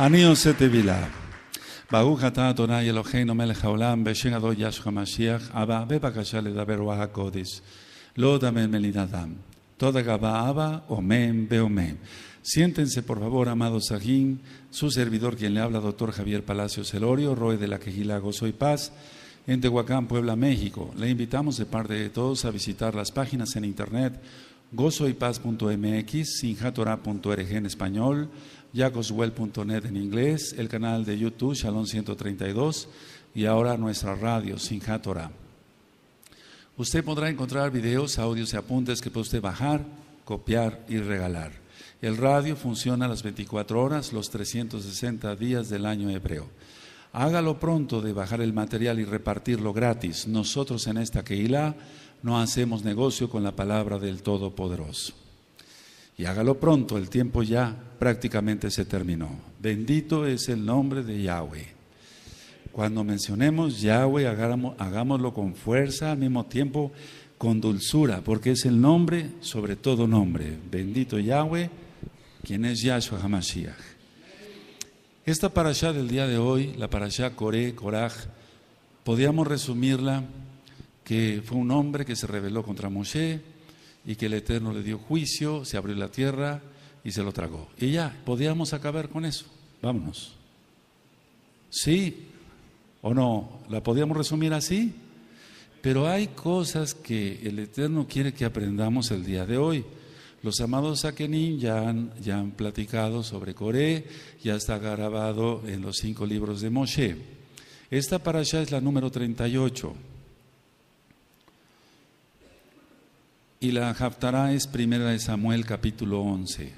אני עושה Siéntense, por favor, amados Sajín, su servidor, quien le habla, doctor Javier Palacios Celorio, Roy de la Quejila Gozo y Paz, en Tehuacán, Puebla, México. Le invitamos de parte de todos a visitar las páginas en internet gozoypaz.mx, sinjatora.org en español, jacoswell.net en inglés, el canal de YouTube Shalom 132 y ahora nuestra radio sinjatora Usted podrá encontrar videos, audios y apuntes que puede usted bajar, copiar y regalar. El radio funciona las 24 horas, los 360 días del año hebreo. Hágalo pronto de bajar el material y repartirlo gratis. Nosotros en esta Keilah no hacemos negocio con la palabra del Todopoderoso. Y hágalo pronto, el tiempo ya prácticamente se terminó. Bendito es el nombre de Yahweh. Cuando mencionemos Yahweh, hagámoslo con fuerza, al mismo tiempo con dulzura, porque es el nombre sobre todo nombre. Bendito Yahweh, quien es Yahshua Hamashiach. Esta parasha del día de hoy, la parasha Coré, Coraj, podíamos resumirla que fue un hombre que se rebeló contra Moshe, y que el Eterno le dio juicio, se abrió la tierra y se lo tragó. Y ya, podíamos acabar con eso. Vámonos. ¿Sí o no? ¿La podíamos resumir así? Pero hay cosas que el Eterno quiere que aprendamos el día de hoy. Los amados Akenin ya han, ya han platicado sobre Coré, ya está grabado en los cinco libros de Moshe. Esta parasha es la número 38. Y la Haftará es primera de Samuel capítulo 11.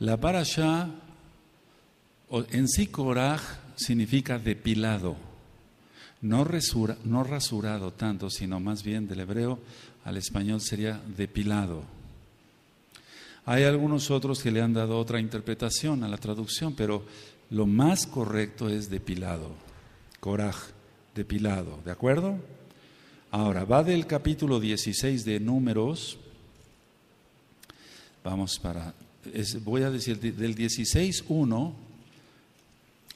La parashá en sí coraj significa depilado, no, no rasurado tanto, sino más bien del hebreo al español sería depilado. Hay algunos otros que le han dado otra interpretación a la traducción, pero lo más correcto es depilado, Koraj de Pilado, ¿de acuerdo? Ahora, va del capítulo 16 de Números, vamos para, voy a decir, del 16.1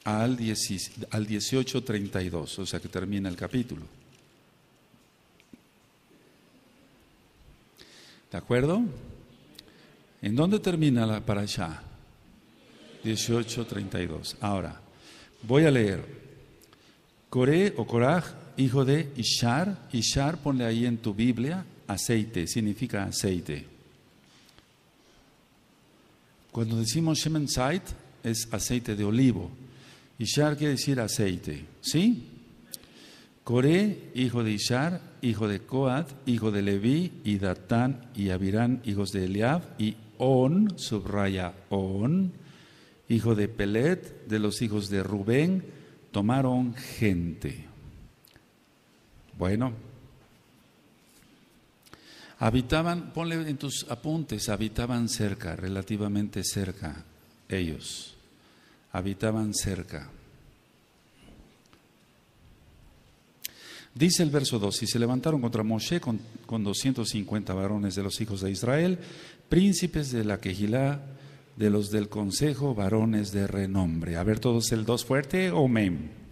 al, al 18.32, o sea que termina el capítulo. ¿De acuerdo? ¿En dónde termina la allá? 18.32. Ahora, voy a leer. Coré o Coraj, hijo de Ishar. Ishar, ponle ahí en tu Biblia, aceite, significa aceite. Cuando decimos Shemen es aceite de olivo. Ishar quiere decir aceite, ¿sí? Coré, hijo de Ishar, hijo de Coat, hijo de Leví, y Datán y Abirán, hijos de Eliab, y On, subraya On, hijo de Pelet, de los hijos de Rubén, tomaron gente. Bueno, habitaban, ponle en tus apuntes, habitaban cerca, relativamente cerca, ellos, habitaban cerca. Dice el verso 2, y se levantaron contra Moshe con, 250 varones de los hijos de Israel, príncipes de la Quejilá, de los del consejo, varones de renombre. A ver todos el dos fuerte, o men.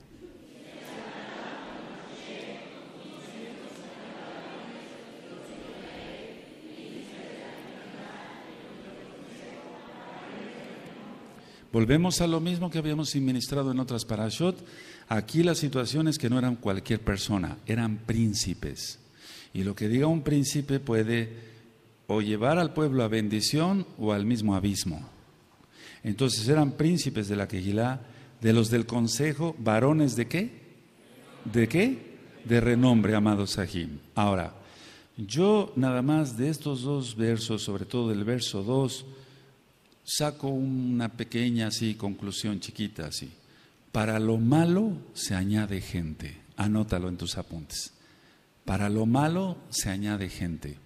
Volvemos a lo mismo que habíamos administrado en otras parashot. Aquí las situaciones que no eran cualquier persona, eran príncipes. Y lo que diga un príncipe puede o llevar al pueblo a bendición o al mismo abismo. Entonces eran príncipes de la quejilá, de los del consejo, varones de qué? ¿De qué? De renombre, amado Sahim. Ahora, yo nada más de estos dos versos, sobre todo del verso 2, saco una pequeña así conclusión chiquita así. Para lo malo se añade gente. Anótalo en tus apuntes. Para lo malo se añade gente.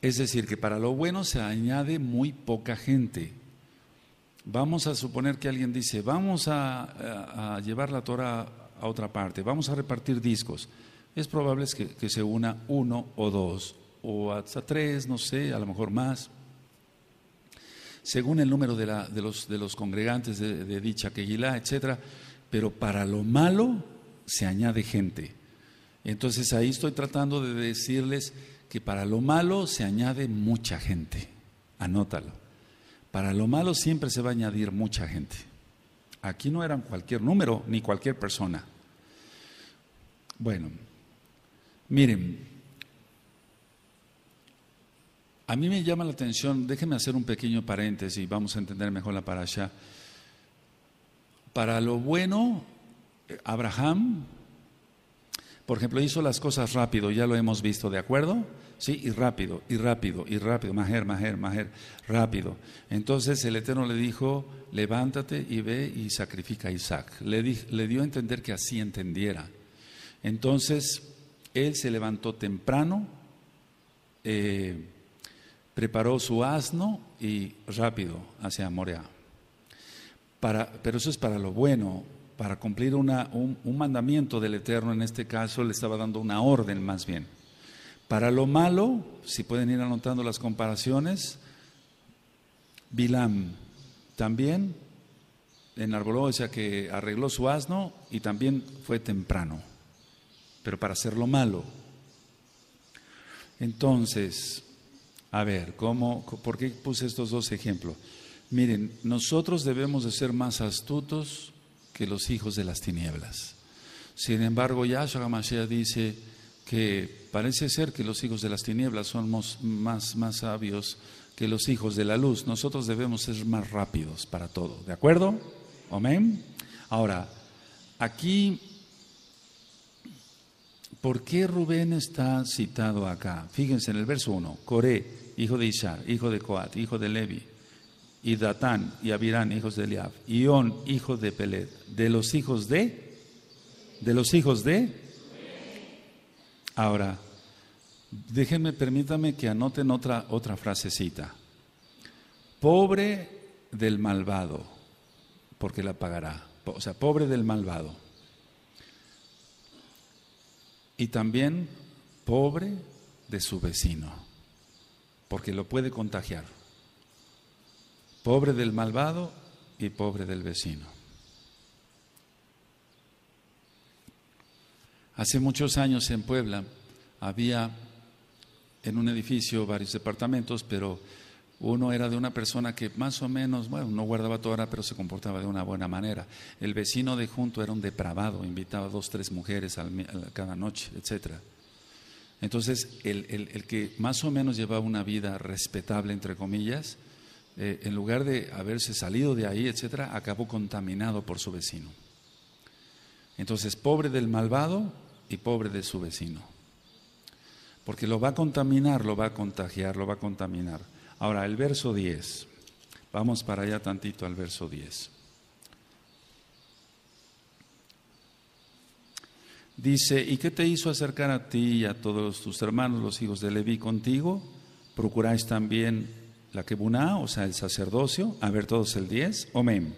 Es decir, que para lo bueno se añade muy poca gente. Vamos a suponer que alguien dice, vamos a, llevar la Torah a otra parte, vamos a repartir discos. Es probable que, se una uno o dos, o hasta tres, no sé, a lo mejor más. Según el número de, los, congregantes de, dicha queguilá, etcétera, pero para lo malo se añade gente. Entonces ahí estoy tratando de decirles que para lo malo se añade mucha gente. Anótalo. Para lo malo siempre se va a añadir mucha gente. Aquí no eran cualquier número ni cualquier persona. Bueno, miren, a mí me llama la atención, déjenme hacer un pequeño paréntesis, vamos a entender mejor la parasha. Para lo bueno, eh, Abraham, por ejemplo, hizo las cosas rápido, ya lo hemos visto, ¿de acuerdo? ¿sí? Y rápido, y rápido, y rápido, majer, majer, majer, rápido. Entonces el Eterno le dijo, levántate y ve y sacrifica a Isaac. Le, le dio a entender que así entendiera. Entonces él se levantó temprano, eh, preparó su asno y rápido hacia Morea. Para, pero eso es para lo bueno, para cumplir una, un mandamiento del Eterno, en este caso le estaba dando una orden más bien. Para lo malo, si pueden ir anotando las comparaciones, Bilam también enarboló, o sea que arregló su asno y también fue temprano, pero para hacer lo malo. Entonces, a ver, ¿cómo, ¿por qué puse estos dos ejemplos? Miren, nosotros debemos de ser más astutos que los hijos de las tinieblas. Sin embargo, Yahshua Mashiach dice, que parece ser que los hijos de las tinieblas somos más, más sabios que los hijos de la luz. Nosotros debemos ser más rápidos para todo, ¿de acuerdo? Amén. Ahora, aquí, ¿por qué Rubén está citado acá? Fíjense en el verso 1, Coré, hijo de Ishar, hijo de Coat, hijo de Levi, y Datán y Abirán, hijos de Eliab, y On, hijo de Peled, de los hijos de, de los hijos de, Ahora, déjenme, permítame que anoten otra, otra frasecita. Pobre del malvado, porque la pagará. O sea, pobre del malvado. Y también pobre de su vecino, porque lo puede contagiar. Pobre del malvado y pobre del vecino. Hace muchos años en Puebla había en un edificio varios departamentos, pero uno era de una persona que más o menos, bueno, no guardaba toda hora, pero se comportaba de una buena manera. El vecino de junto era un depravado, invitaba a dos, tres mujeres cada noche, etc. Entonces, el, que más o menos llevaba una vida respetable, entre comillas, eh, en lugar de haberse salido de ahí, etc., acabó contaminado por su vecino. Entonces, pobre del malvado, y pobre de su vecino. Porque lo va a contaminar, lo va a contagiar, lo va a contaminar. Ahora, el verso 10. Vamos para allá tantito al verso 10. Dice, ¿y qué te hizo acercar a ti y a todos tus hermanos, los hijos de Leví, contigo? ¿Procuráis también la quebuná, o sea, el sacerdocio? A ver todos el 10. Amén.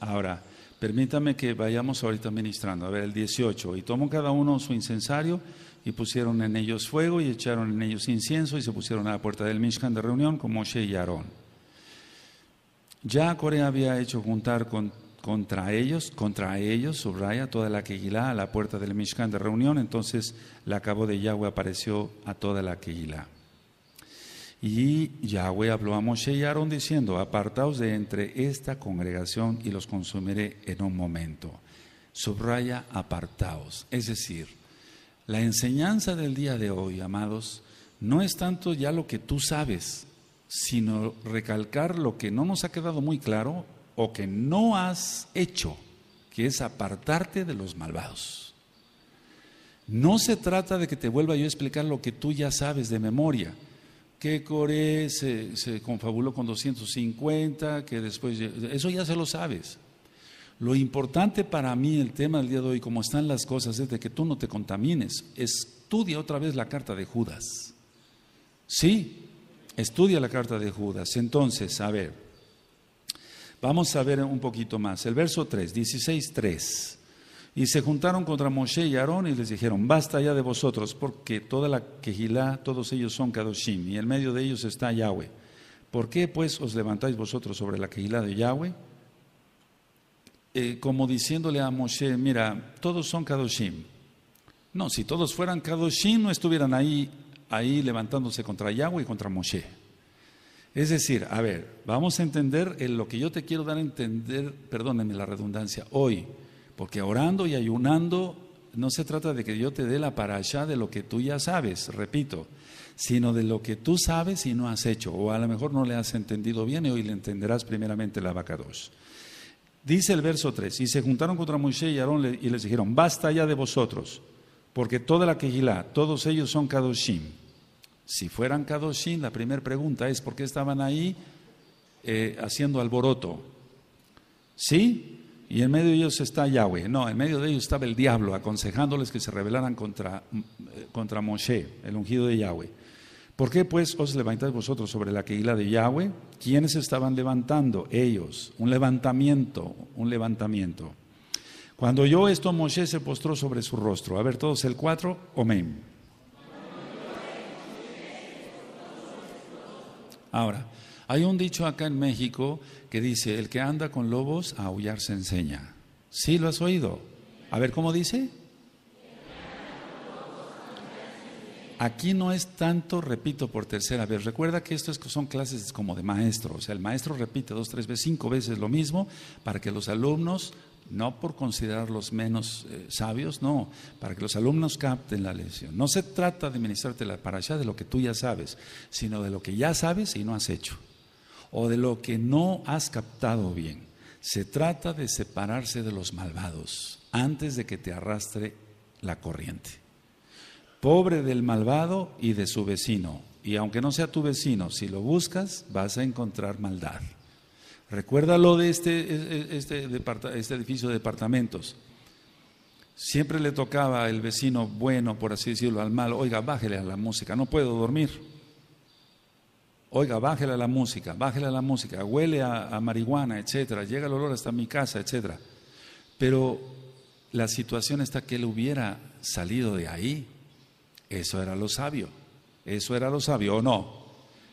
Ahora, permítame que vayamos ahorita ministrando. A ver, el 18. Y tomó cada uno su incensario y pusieron en ellos fuego y echaron en ellos incienso y se pusieron a la puerta del Mishkan de reunión con Moshe y Aarón. Ya Corea había hecho juntar contra ellos, contra ellos, subraya, toda la Kehilá a la puerta del Mishkan de reunión, entonces la cabo de Yahweh apareció a toda la Kehilá. Y Yahweh habló a Moshe y Aarón diciendo, apartaos de entre esta congregación y los consumiré en un momento. Subraya apartaos. Es decir, la enseñanza del día de hoy, amados, no es tanto ya lo que tú sabes, sino recalcar lo que no nos ha quedado muy claro o que no has hecho, que es apartarte de los malvados. No se trata de que te vuelva yo a explicar lo que tú ya sabes de memoria que Coré se, confabuló con 250, que después... Eso ya se lo sabes. Lo importante para mí, el tema del día de hoy, como están las cosas, es de que tú no te contamines. Estudia otra vez la carta de Judas. Sí, estudia la carta de Judas. Entonces, a ver, vamos a ver un poquito más. El verso 3, 16, 3. Y se juntaron contra Moshe y Aarón y les dijeron, basta ya de vosotros, porque toda la quejilá, todos ellos son Kadoshim, y en medio de ellos está Yahweh. ¿Por qué pues os levantáis vosotros sobre la quejilá de Yahweh? Eh, como diciéndole a Moshe, mira, todos son Kadoshim. No, si todos fueran Kadoshim no estuvieran ahí, ahí levantándose contra Yahweh y contra Moshe. Es decir, a ver, vamos a entender en lo que yo te quiero dar a entender, perdónenme la redundancia, hoy porque orando y ayunando no se trata de que yo te dé la para allá de lo que tú ya sabes, repito, sino de lo que tú sabes y no has hecho, o a lo mejor no le has entendido bien y hoy le entenderás primeramente la vaca 2. Dice el verso 3, y se juntaron contra Moisés y Aarón y les dijeron, basta ya de vosotros, porque toda la quejilá, todos ellos son kadoshim. Si fueran kadoshim, la primera pregunta es, ¿por qué estaban ahí eh, haciendo alboroto? ¿Sí? Y en medio de ellos está Yahweh. No, en medio de ellos estaba el diablo aconsejándoles que se rebelaran contra, eh, contra Moshe, el ungido de Yahweh. ¿Por qué pues os levantáis vosotros sobre la queila de Yahweh? ¿Quiénes estaban levantando? Ellos. Un levantamiento, un levantamiento. Cuando oyó esto, Moshe se postró sobre su rostro. A ver todos el 4, amén. Ahora, hay un dicho acá en México que dice, el que anda con lobos a aullar se enseña. ¿Sí lo has oído? A ver, ¿cómo dice? Aquí no es tanto, repito por tercera vez. Recuerda que esto es, son clases como de maestro. O sea, el maestro repite dos, tres veces, cinco veces lo mismo para que los alumnos, no por considerarlos menos eh, sabios, no, para que los alumnos capten la lección. No se trata de ministrarte la allá de lo que tú ya sabes, sino de lo que ya sabes y no has hecho o de lo que no has captado bien. Se trata de separarse de los malvados antes de que te arrastre la corriente. Pobre del malvado y de su vecino. Y aunque no sea tu vecino, si lo buscas, vas a encontrar maldad. Recuerda lo de este, e, e, este, este edificio de departamentos. Siempre le tocaba el vecino bueno, por así decirlo, al malo, oiga, bájele a la música, no puedo dormir oiga, bájele a la música, bájela a la música, huele a, marihuana, etcétera, llega el olor hasta mi casa, etcétera. Pero la situación está que él hubiera salido de ahí. Eso era lo sabio. Eso era lo sabio, ¿o no?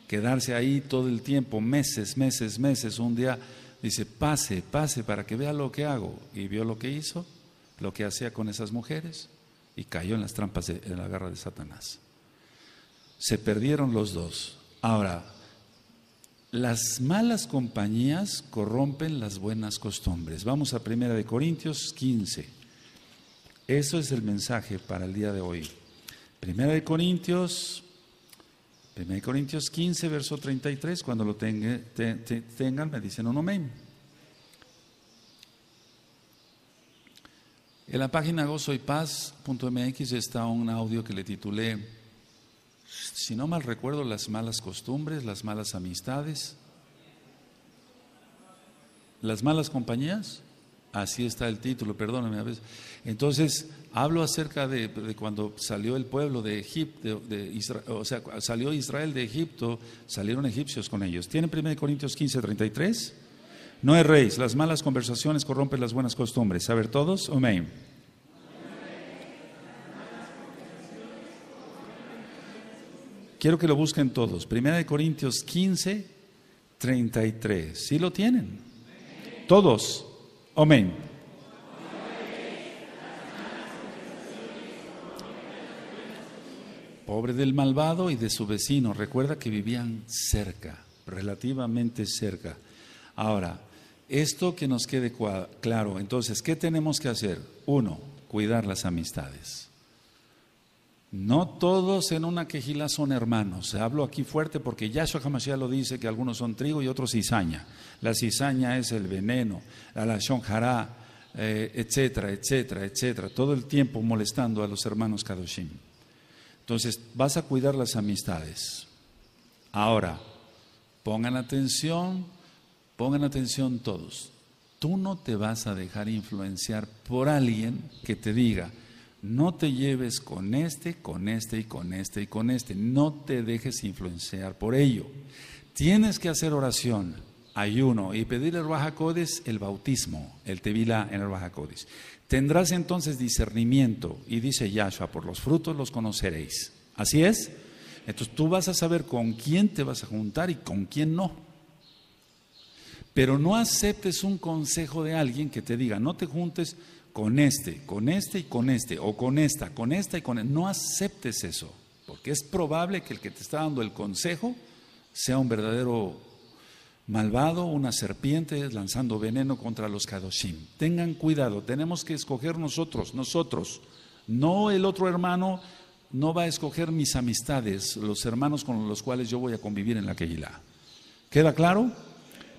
Quedarse ahí todo el tiempo, meses, meses, meses, un día dice, pase, pase para que vea lo que hago. Y vio lo que hizo, lo que hacía con esas mujeres y cayó en las trampas, de, en la garra de Satanás. Se perdieron los dos. Ahora, las malas compañías corrompen las buenas costumbres. Vamos a 1 Corintios 15. Eso es el mensaje para el día de hoy. Primera de Corintios 1 Corintios 15, verso 33, cuando lo tengan, me dicen un amén. En la página gozoypaz.mx está un audio que le titulé si no mal recuerdo, las malas costumbres, las malas amistades, las malas compañías. Así está el título, perdóname a veces. Entonces, hablo acerca de, cuando salió el pueblo de Egipto, o sea, salió Israel de Egipto, salieron egipcios con ellos. ¿Tienen 1 Corintios 15, 33? No erréis, las malas conversaciones corrompen las buenas costumbres. A ver, todos, amén. Quiero que lo busquen todos. Primera de Corintios 15, 33. ¿Sí lo tienen? Todos. Amén. Pobre del malvado y de su vecino. Recuerda que vivían cerca, relativamente cerca. Ahora, esto que nos quede claro, entonces, ¿qué tenemos que hacer? Uno, cuidar las amistades. No todos en una quejila son hermanos. Hablo aquí fuerte porque Yahshua Hamashiach lo dice que algunos son trigo y otros cizaña. La cizaña es el veneno, la lashon eh, etcétera, etcétera, etcétera. Todo el tiempo molestando a los hermanos Kadoshim. Entonces, vas a cuidar las amistades. Ahora, pongan atención, pongan atención todos. Tú no te vas a dejar influenciar por alguien que te diga, no te lleves con este, con este y con este y con este. No te dejes influenciar por ello. Tienes que hacer oración, ayuno y pedirle al Bajacodes el bautismo, el Tevilá en el Bajacodes. Tendrás entonces discernimiento y dice Yahshua, por los frutos los conoceréis. ¿Así es? Entonces tú vas a saber con quién te vas a juntar y con quién no. Pero no aceptes un consejo de alguien que te diga, no te juntes con este, con este y con este, o con esta, con esta y con esta. No aceptes eso, porque es probable que el que te está dando el consejo sea un verdadero malvado, una serpiente lanzando veneno contra los Kadoshim. Tengan cuidado, tenemos que escoger nosotros, nosotros, no el otro hermano, no va a escoger mis amistades, los hermanos con los cuales yo voy a convivir en la Keilah. ¿Queda claro?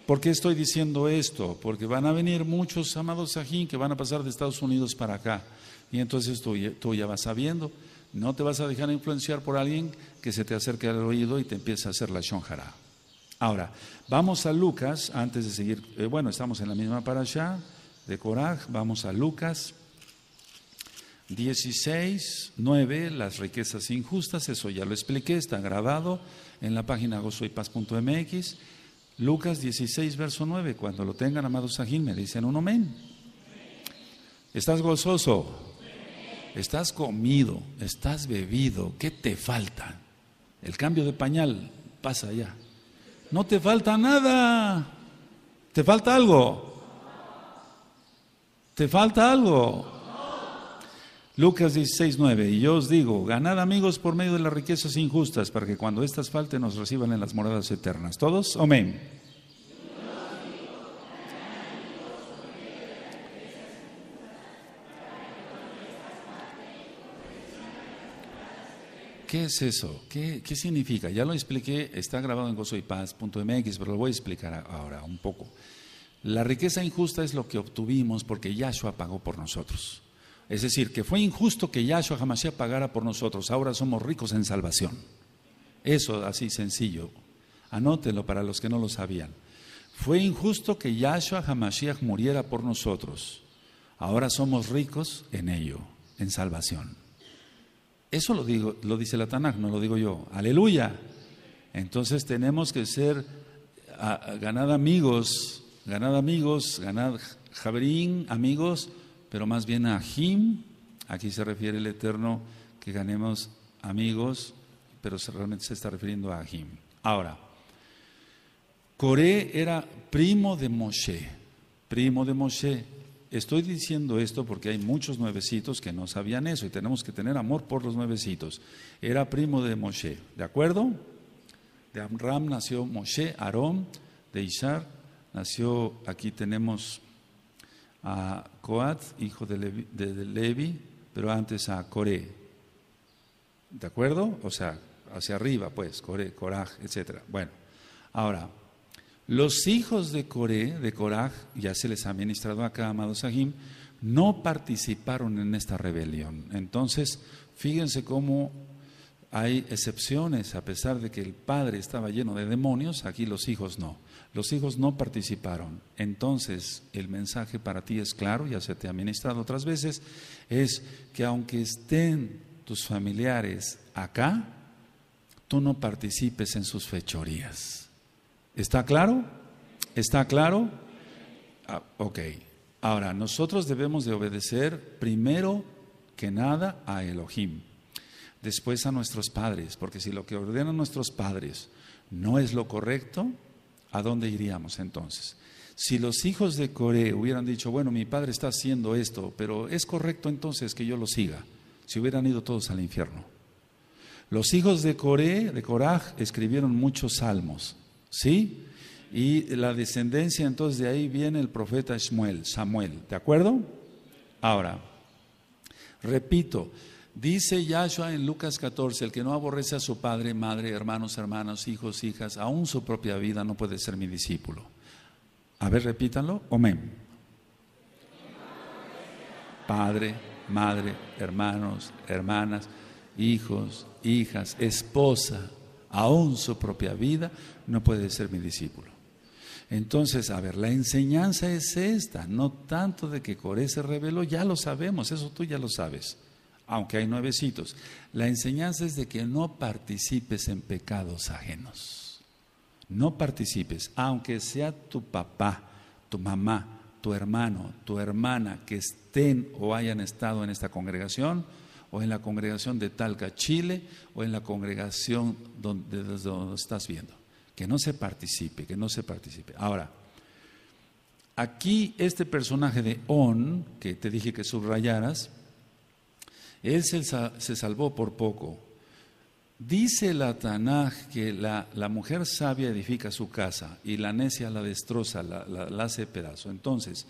¿Por qué estoy diciendo esto? Porque van a venir muchos amados sajín que van a pasar de Estados Unidos para acá. Y entonces tú, ya vas sabiendo, no te vas a dejar influenciar por alguien que se te acerque al oído y te empiece a hacer la shonjara. Ahora, vamos a Lucas, antes de seguir, eh, bueno, estamos en la misma parasha de Coraj, vamos a Lucas 16, las riquezas injustas, eso ya lo expliqué, está grabado en la página gozoypaz.mx Lucas 16, verso 9. Cuando lo tengan, amados Sajín, me dicen un amén. ¿Estás gozoso? ¿Estás comido? ¿Estás bebido? ¿Qué te falta? El cambio de pañal pasa ya. No te falta nada. ¿Te falta algo? ¿Te falta algo? Lucas 16, 9. Y yo os digo, ganad amigos por medio de las riquezas injustas, para que cuando éstas falten nos reciban en las moradas eternas. ¿Todos? Amén. ¿Qué es eso? ¿Qué, ¿Qué, significa? Ya lo expliqué, está grabado en gozoypaz.mx, pero lo voy a explicar ahora un poco. La riqueza injusta es lo que obtuvimos porque Yahshua pagó por nosotros. Es decir, que fue injusto que Yahshua Hamashiach pagara por nosotros. Ahora somos ricos en salvación. Eso así sencillo. Anótenlo para los que no lo sabían. Fue injusto que Yahshua Hamashiach muriera por nosotros. Ahora somos ricos en ello, en salvación. Eso lo, digo, lo dice la Tanakh, no lo digo yo. Aleluya. Entonces tenemos que ser ah, ah, ganad amigos, ganad amigos, ganad jabrín, amigos pero más bien a Him, aquí se refiere el Eterno, que ganemos amigos, pero realmente se está refiriendo a Him. Ahora, Coré era primo de Moshe, primo de Moshe. Estoy diciendo esto porque hay muchos nuevecitos que no sabían eso y tenemos que tener amor por los nuevecitos. Era primo de Moshe, ¿de acuerdo? De Amram nació Moshe, Aarón, de Ishar nació, aquí tenemos a Coat, hijo de Levi, pero antes a Coré. ¿De acuerdo? O sea, hacia arriba, pues, Coré, Coraj, etc. Bueno, ahora, los hijos de Coré, de Coraj, ya se les ha ministrado acá, Amado Sahim, no participaron en esta rebelión. Entonces, fíjense cómo hay excepciones, a pesar de que el padre estaba lleno de demonios, aquí los hijos no. Los hijos no participaron. Entonces, el mensaje para ti es claro, ya se te ha ministrado otras veces, es que aunque estén tus familiares acá, tú no participes en sus fechorías. ¿Está claro? ¿Está claro? Ah, ok. Ahora, nosotros debemos de obedecer primero que nada a Elohim, después a nuestros padres, porque si lo que ordenan nuestros padres no es lo correcto, ¿A dónde iríamos entonces? Si los hijos de Coré hubieran dicho, bueno, mi padre está haciendo esto, pero es correcto entonces que yo lo siga, si hubieran ido todos al infierno. Los hijos de Coré, de Coraj, escribieron muchos salmos, ¿sí? Y la descendencia, entonces de ahí viene el profeta Samuel, ¿de acuerdo? Ahora, repito, Dice Yahshua en Lucas 14, el que no aborrece a su padre, madre, hermanos, hermanos, hijos, hijas, aún su propia vida, no puede ser mi discípulo. A ver, repítanlo. Amén. Padre, madre, hermanos, hermanas, hijos, hijas, esposa, aún su propia vida, no puede ser mi discípulo. Entonces, a ver, la enseñanza es esta, no tanto de que Coré se reveló, ya lo sabemos, eso tú ya lo sabes aunque hay nuevecitos. La enseñanza es de que no participes en pecados ajenos. No participes, aunque sea tu papá, tu mamá, tu hermano, tu hermana que estén o hayan estado en esta congregación, o en la congregación de Talca, Chile, o en la congregación donde, estás viendo. Que no se participe, que no se participe. Ahora, aquí este personaje de On, que te dije que subrayaras, él se, salvó por poco. Dice la Tanaj que la, la, mujer sabia edifica su casa y la necia la destroza, la, hace pedazo. Entonces,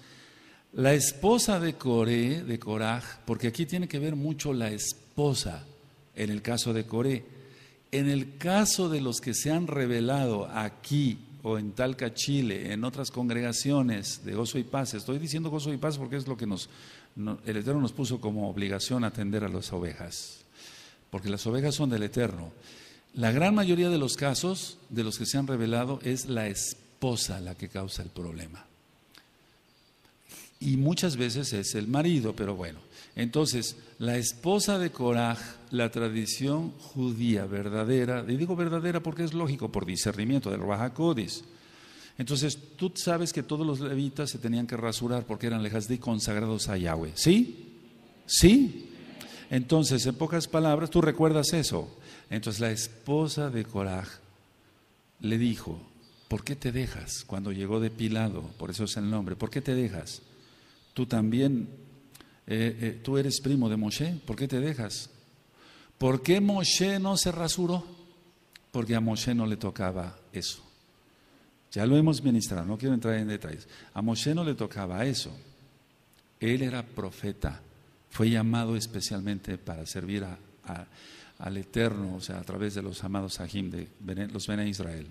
la esposa de Coré, de Coraj, porque aquí tiene que ver mucho la esposa en el caso de Coré. En el caso de los que se han revelado aquí o en Talca, Chile, en otras congregaciones de gozo y paz, estoy diciendo gozo y paz porque es lo que nos el Eterno nos puso como obligación atender a las ovejas, porque las ovejas son del Eterno. La gran mayoría de los casos de los que se han revelado es la esposa la que causa el problema. Y muchas veces es el marido, pero bueno. Entonces, la esposa de Coraj, la tradición judía verdadera, y digo verdadera porque es lógico, por discernimiento del Rahakodis, entonces tú sabes que todos los levitas se tenían que rasurar porque eran lejas de consagrados a Yahweh. ¿Sí? ¿Sí? Entonces, en pocas palabras, tú recuerdas eso. Entonces la esposa de Coraj le dijo, ¿por qué te dejas? Cuando llegó depilado, por eso es el nombre, ¿por qué te dejas? Tú también, eh, eh, tú eres primo de Moshe, ¿por qué te dejas? ¿Por qué Moshe no se rasuró? Porque a Moshe no le tocaba eso. Ya lo hemos ministrado, no quiero entrar en detalles. A Moshe no le tocaba eso. Él era profeta, fue llamado especialmente para servir al Eterno, o sea, a través de los amados Ahim, de los Bene Israel.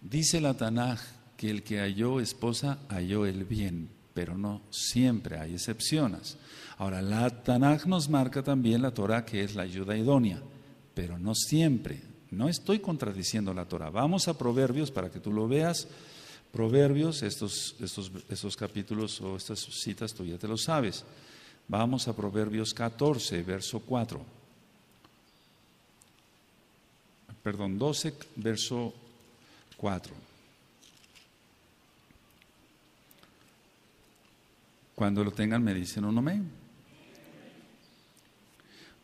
Dice la Tanaj que el que halló esposa halló el bien, pero no siempre hay excepciones. Ahora, la Tanaj nos marca también la Torah que es la ayuda idónea, pero no siempre. No estoy contradiciendo la Torah. Vamos a Proverbios para que tú lo veas. Proverbios, estos, estos, capítulos o estas citas tú ya te lo sabes. Vamos a Proverbios 14, verso 4. Perdón, 12, verso 4. Cuando lo tengan me dicen un me...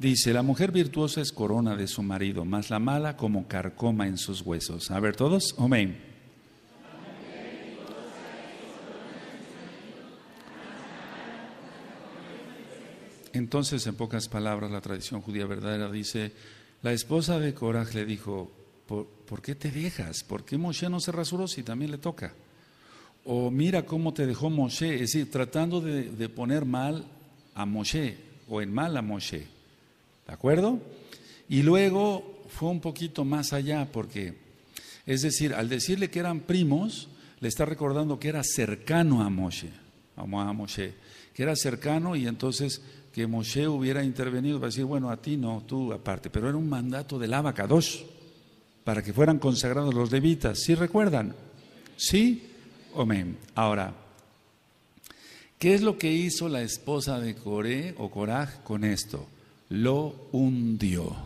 Dice, la mujer virtuosa es corona de su marido, más la mala como carcoma en sus huesos. A ver todos, amén. Entonces, en pocas palabras, la tradición judía verdadera dice, la esposa de Coraj le dijo, ¿Por, qué te dejas? ¿Por qué Moshe no se rasuró si también le toca? O mira cómo te dejó Moshe, es decir, tratando de, de poner mal a Moshe o en mal a Moshe. ¿De acuerdo? Y luego fue un poquito más allá porque, es decir, al decirle que eran primos, le está recordando que era cercano a Moshe, a Moshe, que era cercano y entonces que Moshe hubiera intervenido para decir, bueno, a ti no, tú aparte, pero era un mandato del Abacados para que fueran consagrados los levitas, ¿sí recuerdan? ¿Sí? Amén. Ahora, ¿qué es lo que hizo la esposa de Coré o Coraj con esto? lo hundió.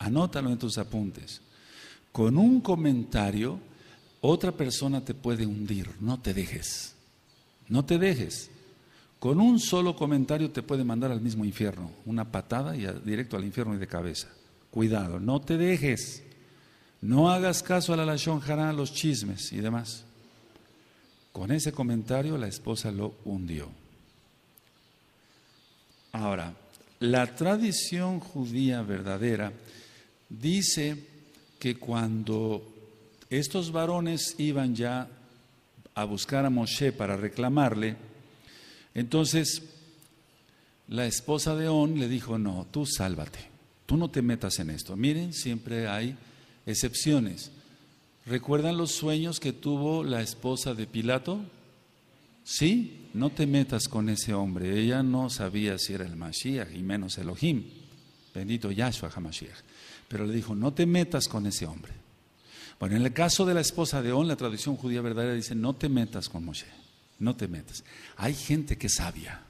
Anótalo en tus apuntes. Con un comentario, otra persona te puede hundir. No te dejes. No te dejes. Con un solo comentario te puede mandar al mismo infierno. Una patada y directo al infierno y de cabeza. Cuidado, no te dejes. No hagas caso a la lashon a los chismes y demás. Con ese comentario la esposa lo hundió. Ahora, la tradición judía verdadera dice que cuando estos varones iban ya a buscar a Moshe para reclamarle, entonces la esposa de On le dijo, no, tú sálvate, tú no te metas en esto. Miren, siempre hay excepciones. ¿Recuerdan los sueños que tuvo la esposa de Pilato? Sí, no te metas con ese hombre. Ella no sabía si era el Mashiach y menos Elohim. Bendito Yahshua HaMashiach. Pero le dijo, no te metas con ese hombre. Bueno, en el caso de la esposa de On, la tradición judía verdadera dice, no te metas con Moshe. No te metas. Hay gente que sabía sabia.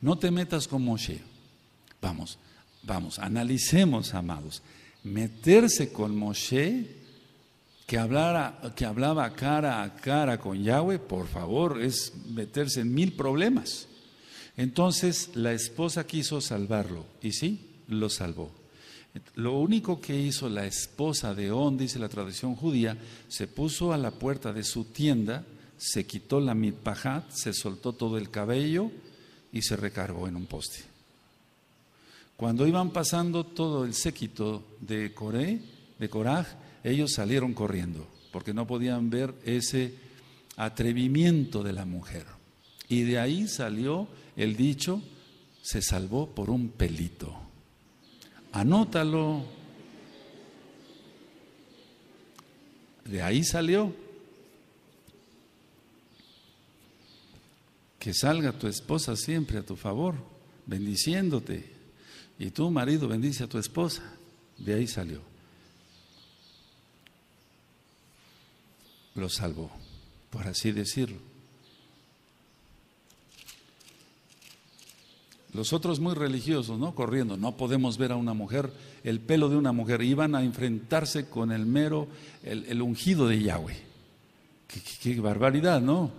No te metas con Moshe. Vamos, vamos, analicemos, amados. Meterse con Moshe que, hablara, que hablaba cara a cara con Yahweh, por favor, es meterse en mil problemas. Entonces la esposa quiso salvarlo y sí, lo salvó. Lo único que hizo la esposa de On, dice la tradición judía, se puso a la puerta de su tienda, se quitó la mitpajat, se soltó todo el cabello y se recargó en un poste. Cuando iban pasando todo el séquito de Coré, de Coraj, ellos salieron corriendo porque no podían ver ese atrevimiento de la mujer. Y de ahí salió el dicho, se salvó por un pelito. Anótalo. De ahí salió. Que salga tu esposa siempre a tu favor, bendiciéndote. Y tu marido bendice a tu esposa. De ahí salió. lo salvó, por así decirlo. Los otros muy religiosos, ¿no? Corriendo, no podemos ver a una mujer, el pelo de una mujer, iban a enfrentarse con el mero, el, ungido de Yahweh. Qué, barbaridad, ¿no?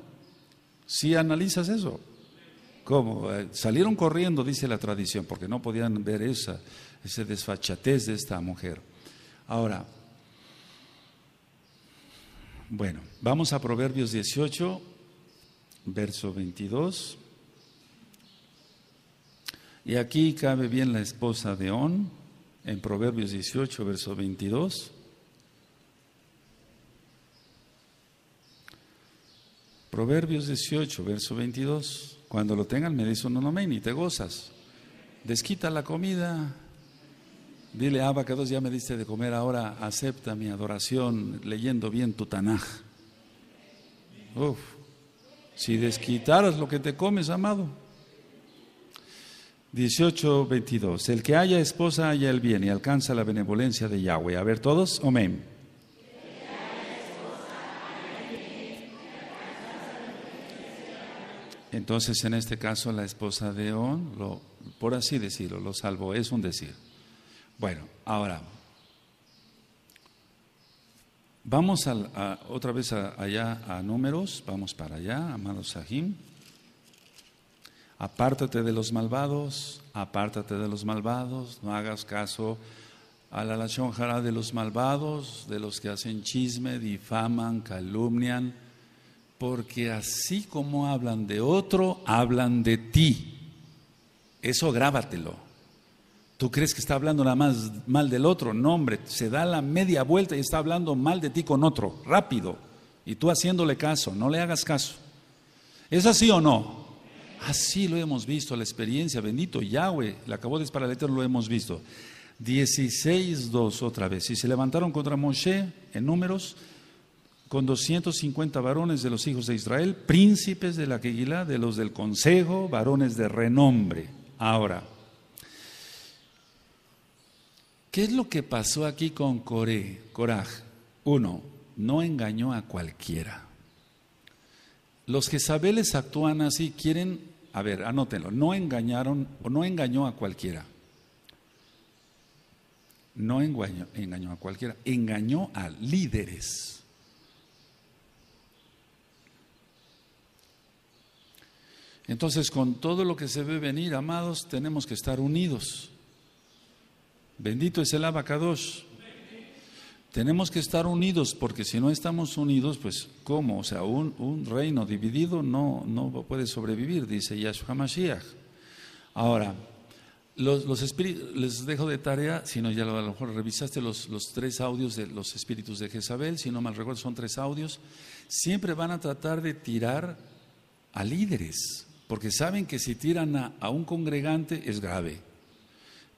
Si analizas eso. ¿Cómo? Eh, salieron corriendo, dice la tradición, porque no podían ver esa, ese desfachatez de esta mujer. Ahora, bueno, vamos a Proverbios 18, verso 22. Y aquí cabe bien la esposa de On, en Proverbios 18, verso 22. Proverbios 18, verso 22. Cuando lo tengan me dice no, no, ni te gozas. Desquita la comida, Dile, que dos ya me diste de comer, ahora acepta mi adoración leyendo bien tu Tanaj. Uf, si desquitaras lo que te comes, amado. 18, 22. El que haya esposa haya el bien y alcanza la benevolencia de Yahweh. A ver todos, amén. Entonces, en este caso, la esposa de On, por así decirlo, lo salvó, es un decir. Bueno, ahora, vamos a, otra vez allá a números, vamos para allá, amado Sahim. Apártate de los malvados, apártate de los malvados, no hagas caso a la lachonjara jara de los malvados, de los que hacen chisme, difaman, calumnian, porque así como hablan de otro, hablan de ti. Eso grábatelo. ¿Tú crees que está hablando nada más mal del otro? No, hombre, se da la media vuelta y está hablando mal de ti con otro, rápido. Y tú haciéndole caso, no le hagas caso. ¿Es así o no? Así lo hemos visto, la experiencia, bendito Yahweh, la acabó de disparar lo hemos visto. 16.2 otra vez. Y se levantaron contra Moshe en números con 250 varones de los hijos de Israel, príncipes de la Keguilá, de los del consejo, varones de renombre. Ahora, ¿Qué es lo que pasó aquí con Coré, Coraj? Uno, no engañó a cualquiera. Los sabeles actúan así, quieren, a ver, anótenlo, no engañaron o no engañó a cualquiera. No engañó, engañó a cualquiera, engañó a líderes. Entonces, con todo lo que se ve venir, amados, tenemos que estar unidos. Bendito es el abacados. Tenemos que estar unidos, porque si no estamos unidos, pues ¿cómo? O sea, un, reino dividido no, no puede sobrevivir, dice Yahshua Mashiach. Ahora, los, los espíritus, les dejo de tarea, si no ya lo, a lo mejor revisaste los, los, tres audios de los espíritus de Jezabel, si no mal recuerdo son tres audios, siempre van a tratar de tirar a líderes, porque saben que si tiran a un congregante es grave.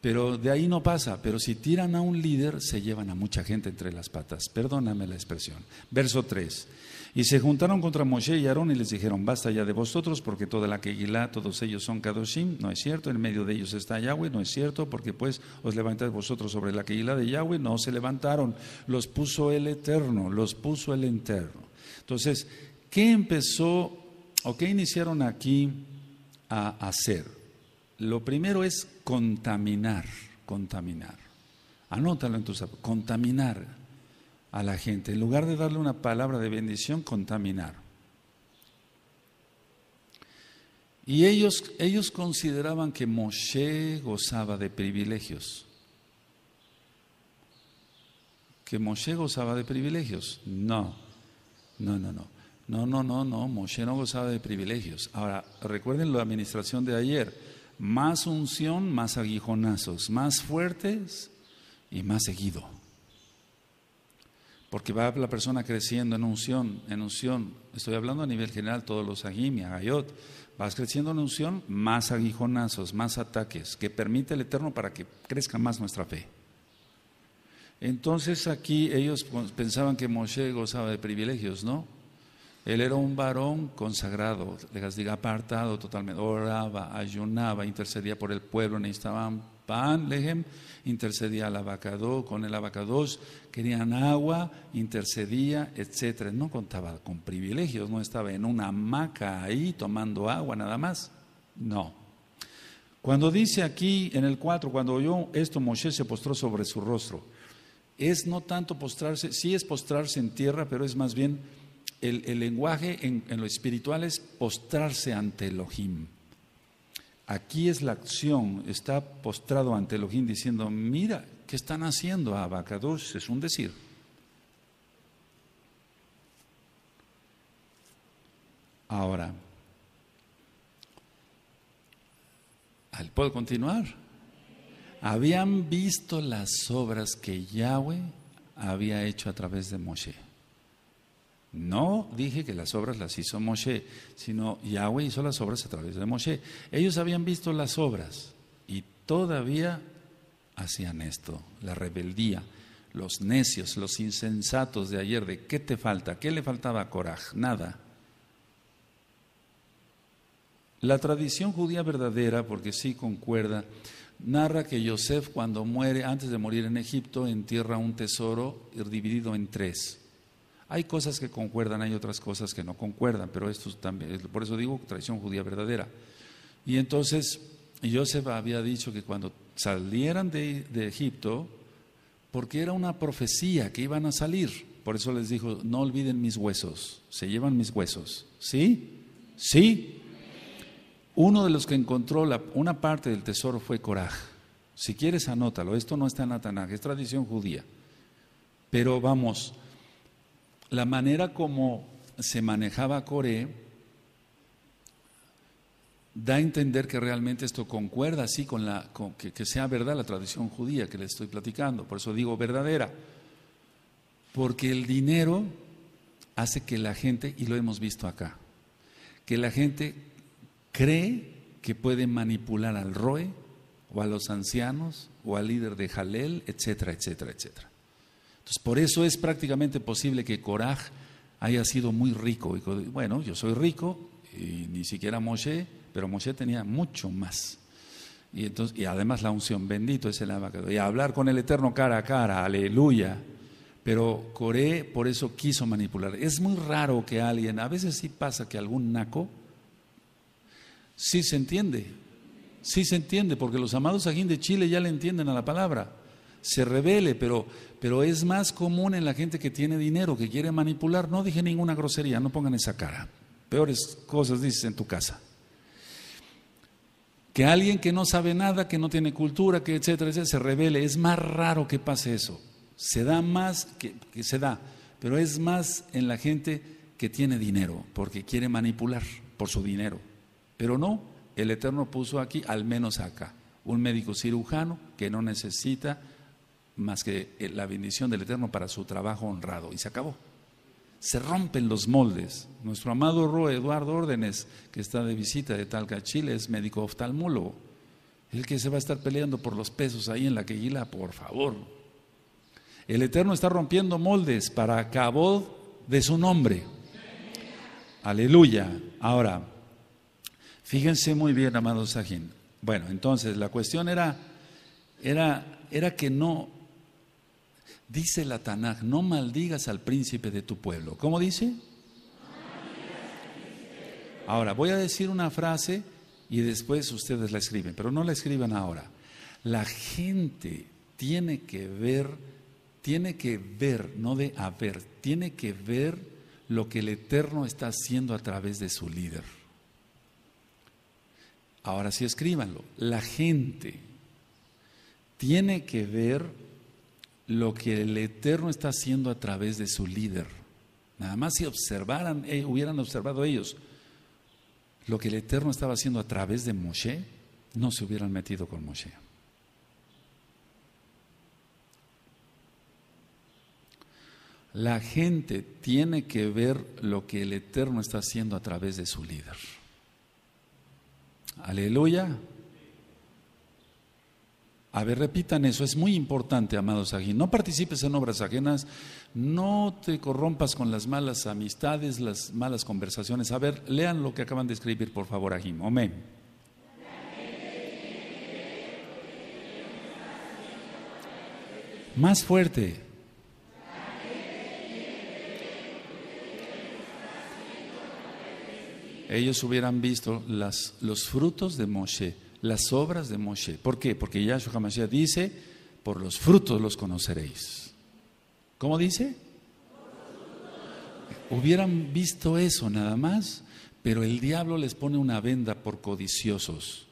Pero de ahí no pasa. Pero si tiran a un líder, se llevan a mucha gente entre las patas. Perdóname la expresión. Verso 3. Y se juntaron contra Moshe y Aarón y les dijeron, basta ya de vosotros, porque toda la Kegilá, todos ellos son Kadoshim, no es cierto, en medio de ellos está Yahweh, no es cierto, porque pues os levantáis vosotros sobre la Kegilá de Yahweh, no se levantaron, los puso el Eterno, los puso el Eterno. Entonces, ¿qué empezó o qué iniciaron aquí a hacer? Lo primero es contaminar, contaminar. Anótalo en tus contaminar a la gente. En lugar de darle una palabra de bendición, contaminar. Y ellos, ellos consideraban que Moshe gozaba de privilegios. Que Moshe gozaba de privilegios. No, no, no, no. No, no, no, no. Moshe no gozaba de privilegios. Ahora, recuerden la administración de ayer más unción, más aguijonazos, más fuertes y más seguido. Porque va la persona creciendo en unción, en unción. Estoy hablando a nivel general, todos los y agayot, Vas creciendo en unción, más aguijonazos, más ataques, que permite el Eterno para que crezca más nuestra fe. Entonces aquí ellos pues, pensaban que Moshe gozaba de privilegios, ¿no? Él era un varón consagrado, les diga apartado totalmente, oraba, ayunaba, intercedía por el pueblo, necesitaban pan, lejem, intercedía al abacado, con el abacados, querían agua, intercedía, etcétera. No contaba con privilegios, no estaba en una hamaca ahí tomando agua nada más. No. Cuando dice aquí en el 4, cuando oyó esto, Moshe se postró sobre su rostro. Es no tanto postrarse, sí es postrarse en tierra, pero es más bien el, lenguaje en, lo espiritual es postrarse ante Elohim. Aquí es la acción, está postrado ante Elohim diciendo, mira, ¿qué están haciendo a Es un decir. Ahora, ¿puedo continuar? Habían visto las obras que Yahweh había hecho a través de Moshe. No dije que las obras las hizo Moshe, sino Yahweh hizo las obras a través de Moshe. Ellos habían visto las obras y todavía hacían esto, la rebeldía, los necios, los insensatos de ayer, de qué te falta, qué le faltaba coraje, nada. La tradición judía verdadera, porque sí concuerda, narra que Yosef cuando muere, antes de morir en Egipto, entierra un tesoro dividido en tres. Hay cosas que concuerdan, hay otras cosas que no concuerdan, pero esto también, por eso digo tradición judía verdadera. Y entonces Joseph había dicho que cuando salieran de, Egipto, porque era una profecía que iban a salir, por eso les dijo, no olviden mis huesos, se llevan mis huesos, ¿sí? ¿Sí? Uno de los que encontró una parte del tesoro fue Coraj. Si quieres, anótalo. Esto no está en Atanaj, es tradición judía. Pero vamos, la manera como se manejaba Coré da a entender que realmente esto concuerda así con la que, sea verdad la tradición judía que le estoy platicando, por eso digo verdadera, porque el dinero hace que la gente, y lo hemos visto acá, que la gente cree que puede manipular al ROE o a los ancianos o al líder de Jalel, etcétera, etcétera, etcétera. Entonces, por eso es prácticamente posible que Coraj haya sido muy rico. Bueno, yo soy rico, y ni siquiera Moshe, pero Moshe tenía mucho más. Y, entonces, y además la unción, bendito es el abacado. Y hablar con el Eterno cara a cara, aleluya. Pero Coré por eso quiso manipular. Es muy raro que alguien, a veces sí pasa que algún naco, sí se entiende, sí se entiende, porque los amados aquí de Chile ya le entienden a la palabra. Se revele, pero pero es más común en la gente que tiene dinero, que quiere manipular. No dije ninguna grosería, no pongan esa cara. Peores cosas dices en tu casa. Que alguien que no sabe nada, que no tiene cultura, que etcétera, etcétera, se revele. Es más raro que pase eso. Se da más que, que se da, pero es más en la gente que tiene dinero, porque quiere manipular por su dinero. Pero no, el Eterno puso aquí, al menos acá, un médico cirujano que no necesita más que eh, la bendición del Eterno para su trabajo honrado. Y se acabó. Se rompen los moldes. Nuestro amado Roe Eduardo Órdenes, que está de visita de Talca, Chile, es médico oftalmólogo. El que se va a estar peleando por los pesos ahí en la queguila, por favor. El Eterno está rompiendo moldes para Cabo de su nombre. Aleluya. Ahora, fíjense muy bien, amado Sajin. Bueno, entonces la cuestión era, era que no, Dice la Tanaj, no maldigas al príncipe de tu pueblo. ¿Cómo dice? ahora, voy a decir una frase y después ustedes la escriben, pero no la escriban ahora. La gente tiene que ver, tiene que ver, no de haber, tiene que ver lo que el Eterno está haciendo a través de su líder. Ahora sí escríbanlo. La gente tiene que ver lo que el Eterno está haciendo a través de su líder. Nada más si observaran, eh, hubieran observado ellos lo que el Eterno estaba haciendo a través de Moshe, no se hubieran metido con Moshe. La gente tiene que ver lo que el Eterno está haciendo a través de su líder. Aleluya. A ver, repitan eso, es muy importante, amados aquí. No participes en obras ajenas, no te corrompas con las malas amistades, las malas conversaciones. A ver, lean lo que acaban de escribir, por favor, Ajim. Amén. Más fuerte. Ellos hubieran visto las, los frutos de Moshe las obras de Moshe. ¿Por qué? Porque Yahshua HaMashiach dice, por los frutos los conoceréis. ¿Cómo dice? Hubieran visto eso nada más, pero el diablo les pone una venda por codiciosos,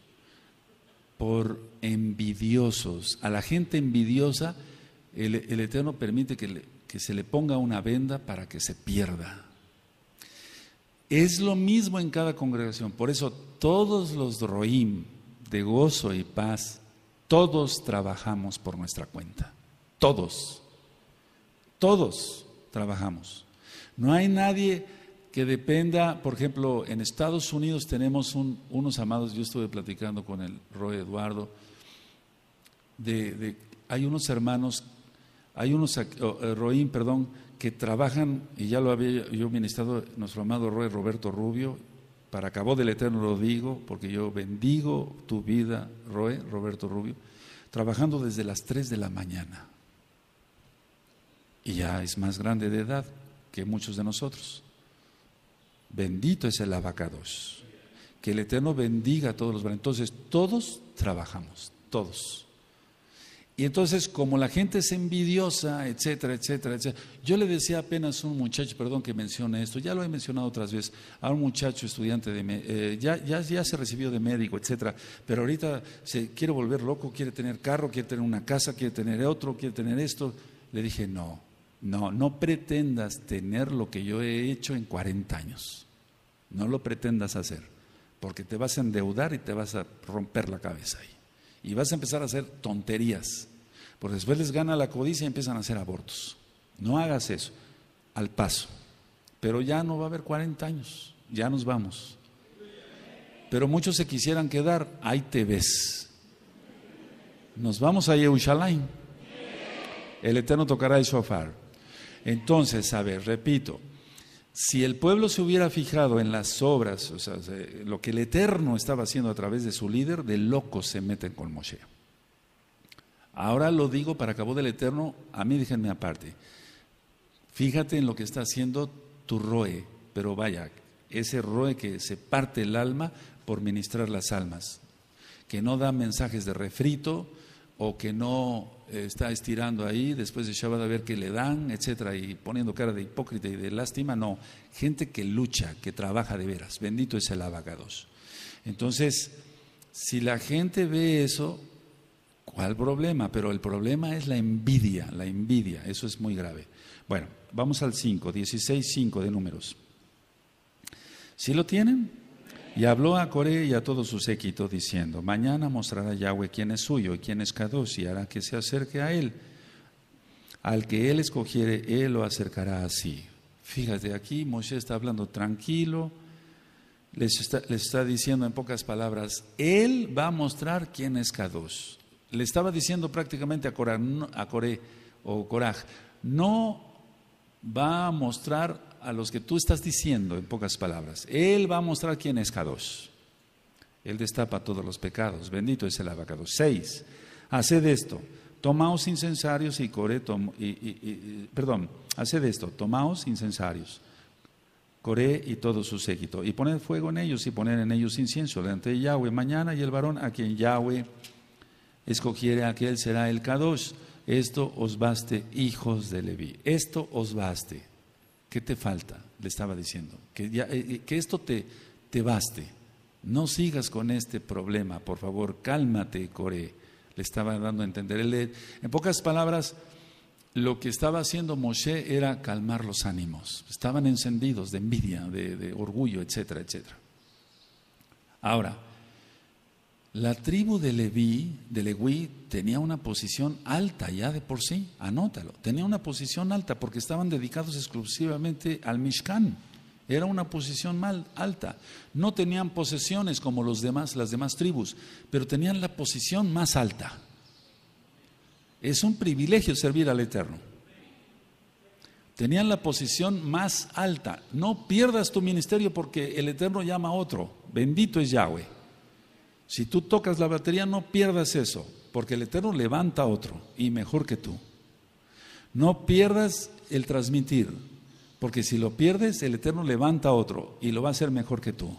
por envidiosos. A la gente envidiosa, el, Eterno permite que, se le ponga una venda para que se pierda. Es lo mismo en cada congregación, por eso todos los roim, de gozo y paz, todos trabajamos por nuestra cuenta. Todos. Todos trabajamos. No hay nadie que dependa, por ejemplo, en Estados Unidos tenemos unos amados, yo estuve platicando con el Roy Eduardo, hay unos hermanos, hay unos, eh, perdón, que trabajan, y ya lo había yo ministrado, nuestro amado Roy Roberto Rubio, para acabó del Eterno lo digo, porque yo bendigo tu vida, Roe, Roberto Rubio, trabajando desde las 3 de la mañana. Y ya es más grande de edad que muchos de nosotros. Bendito es el abacados. Que el Eterno bendiga a todos los Entonces, todos trabajamos, todos. Y entonces, como la gente es envidiosa, etcétera, etcétera, etcétera. Yo le decía apenas a un muchacho, perdón que mencione esto, ya lo he mencionado otras veces, a un muchacho estudiante de. Eh, ya, ya, se recibió de médico, etcétera, pero ahorita se quiere volver loco, quiere tener carro, quiere tener una casa, quiere tener otro, quiere tener esto. Le dije, no, no, no pretendas tener lo que yo he hecho en 40 años. No lo pretendas hacer, porque te vas a endeudar y te vas a romper la cabeza ahí. Y vas a empezar a hacer tonterías porque después les gana la codicia y empiezan a hacer abortos. No hagas eso, al paso. Pero ya no va a haber 40 años, ya nos vamos. Pero muchos se quisieran quedar, ahí te ves. Nos vamos a Yehushalayim. El Eterno tocará el shofar. Entonces, a ver, repito, si el pueblo se hubiera fijado en las obras, o sea, lo que el Eterno estaba haciendo a través de su líder, de locos se meten con Moshe. Ahora lo digo para cabo del eterno, a mí déjenme aparte. Fíjate en lo que está haciendo tu roe, pero vaya, ese roe que se parte el alma por ministrar las almas, que no da mensajes de refrito o que no eh, está estirando ahí después de Shabbat a ver qué le dan, etcétera, y poniendo cara de hipócrita y de lástima, no, gente que lucha, que trabaja de veras. Bendito es el abagados. Entonces, si la gente ve eso, ¿Cuál problema? Pero el problema es la envidia, la envidia, eso es muy grave. Bueno, vamos al 5, 16, 5 de números. ¿Sí lo tienen? Y habló a Coré y a todo su séquito diciendo, mañana mostrará Yahweh quién es suyo y quién es Kadosh y hará que se acerque a él. Al que él escogiere, él lo acercará a sí. Fíjate, aquí Moshe está hablando tranquilo, les está, diciendo en pocas palabras, él va a mostrar quién es Kadosh le estaba diciendo prácticamente a, a Coré o Coraj, no va a mostrar a los que tú estás diciendo, en pocas palabras, Él va a mostrar quién es Kadosh. Él destapa todos los pecados, bendito es el abacado. Seis, haced esto, tomaos incensarios y Coré, y, haced esto, tomaos incensarios. Coré y todo su séquito, y poned fuego en ellos y poned en ellos incienso delante de Yahweh mañana y el varón a quien Yahweh escogiere aquel será el Kadosh. Esto os baste, hijos de Leví. Esto os baste. ¿Qué te falta? Le estaba diciendo. Que, eh, eh, esto te, baste. No sigas con este problema, por favor, cálmate, Coré. Le estaba dando a entender. en pocas palabras, lo que estaba haciendo Moshe era calmar los ánimos. Estaban encendidos de envidia, de, de orgullo, etcétera, etcétera. Ahora, la tribu de Leví, de Leví, tenía una posición alta ya de por sí, anótalo, tenía una posición alta porque estaban dedicados exclusivamente al Mishkan. Era una posición mal alta. No tenían posesiones como los demás, las demás tribus, pero tenían la posición más alta. Es un privilegio servir al Eterno. Tenían la posición más alta. No pierdas tu ministerio porque el Eterno llama a otro. Bendito es Yahweh. Si tú tocas la batería, no pierdas eso, porque el Eterno levanta a otro y mejor que tú. No pierdas el transmitir, porque si lo pierdes, el Eterno levanta a otro y lo va a hacer mejor que tú.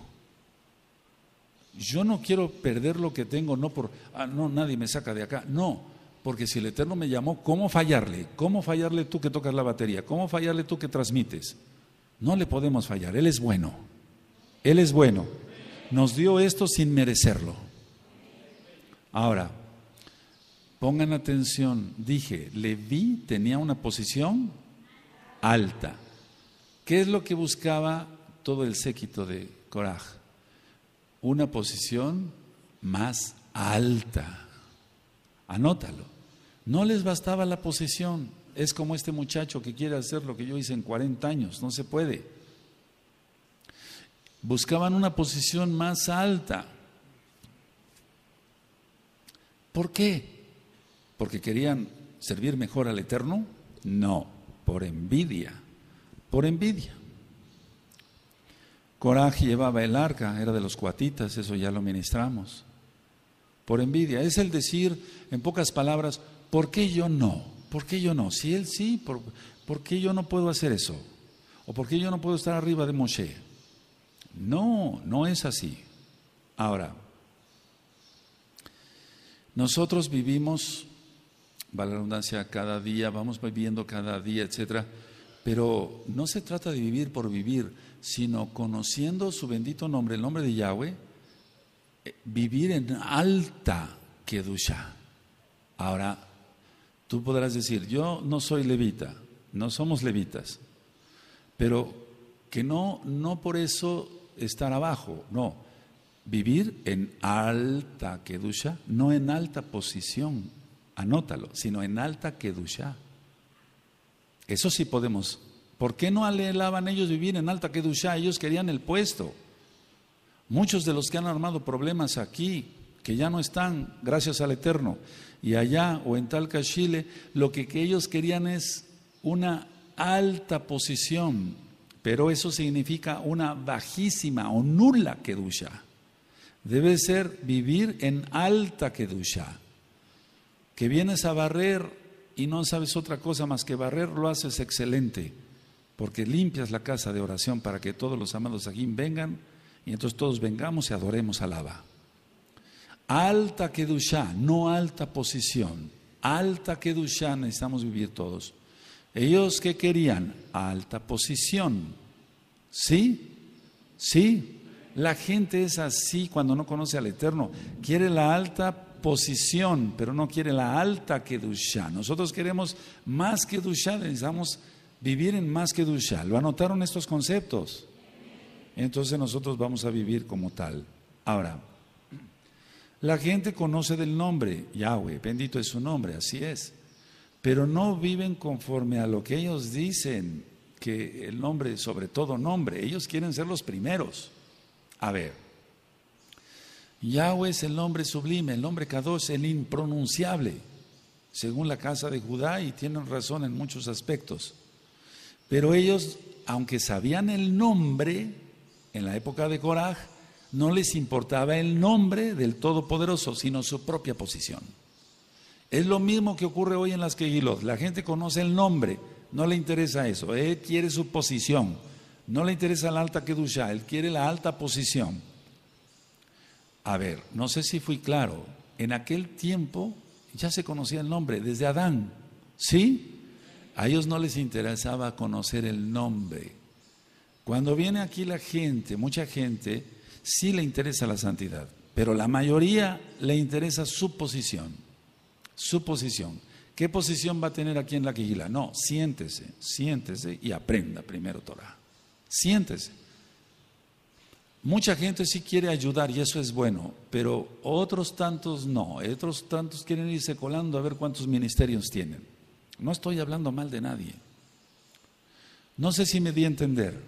Yo no quiero perder lo que tengo, no por, ah, no, nadie me saca de acá. No, porque si el Eterno me llamó, ¿cómo fallarle? ¿Cómo fallarle tú que tocas la batería? ¿Cómo fallarle tú que transmites? No le podemos fallar, Él es bueno. Él es bueno. Nos dio esto sin merecerlo. Ahora, pongan atención, dije, vi tenía una posición alta. ¿Qué es lo que buscaba todo el séquito de Coraj? Una posición más alta. Anótalo. No les bastaba la posición. Es como este muchacho que quiere hacer lo que yo hice en 40 años. No se puede buscaban una posición más alta. ¿Por qué? ¿Porque querían servir mejor al Eterno? No, por envidia, por envidia. Coraje llevaba el arca, era de los cuatitas, eso ya lo ministramos. Por envidia, es el decir, en pocas palabras, ¿por qué yo no? ¿Por qué yo no? Si él sí, ¿por, ¿por qué yo no puedo hacer eso? ¿O por qué yo no puedo estar arriba de Moshe? No, no es así. Ahora, nosotros vivimos, vale la redundancia, cada día, vamos viviendo cada día, etcétera, pero no se trata de vivir por vivir, sino conociendo su bendito nombre, el nombre de Yahweh, eh, vivir en alta Kedusha. Ahora, tú podrás decir, yo no soy levita, no somos levitas, pero que no, no por eso estar abajo, no. Vivir en alta kedusha, no en alta posición, anótalo, sino en alta kedusha. Eso sí podemos. ¿Por qué no alelaban ellos vivir en alta kedusha? Ellos querían el puesto. Muchos de los que han armado problemas aquí, que ya no están, gracias al Eterno, y allá o en Talca, Chile, lo que ellos querían es una alta posición, pero eso significa una bajísima o nula kedusha. Debe ser vivir en alta kedusha. Que vienes a barrer y no sabes otra cosa más que barrer, lo haces excelente, porque limpias la casa de oración para que todos los amados aquí vengan y entonces todos vengamos y adoremos a Lava. Alta kedusha, no alta posición. Alta kedusha necesitamos vivir todos. Ellos que querían alta posición. ¿Sí? ¿Sí? La gente es así cuando no conoce al Eterno. Quiere la alta posición, pero no quiere la alta Kedushá. Nosotros queremos más que Kedushá, necesitamos vivir en más que Kedushá. ¿Lo anotaron estos conceptos? Entonces nosotros vamos a vivir como tal. Ahora, la gente conoce del nombre, Yahweh, bendito es su nombre, así es pero no viven conforme a lo que ellos dicen que el nombre, sobre todo nombre, ellos quieren ser los primeros. A ver, Yahweh es el nombre sublime, el nombre Kadosh, el impronunciable, según la casa de Judá, y tienen razón en muchos aspectos. Pero ellos, aunque sabían el nombre, en la época de Coraj, no les importaba el nombre del Todopoderoso, sino su propia posición. Es lo mismo que ocurre hoy en las queguilos La gente conoce el nombre, no le interesa eso. Él quiere su posición. No le interesa la alta kedusha, él quiere la alta posición. A ver, no sé si fui claro. En aquel tiempo ya se conocía el nombre, desde Adán. ¿Sí? A ellos no les interesaba conocer el nombre. Cuando viene aquí la gente, mucha gente, sí le interesa la santidad, pero la mayoría le interesa su posición su posición. ¿Qué posición va a tener aquí en la quigila? No, siéntese, siéntese y aprenda primero Torah. Siéntese. Mucha gente sí quiere ayudar y eso es bueno, pero otros tantos no. Otros tantos quieren irse colando a ver cuántos ministerios tienen. No estoy hablando mal de nadie. No sé si me di a entender.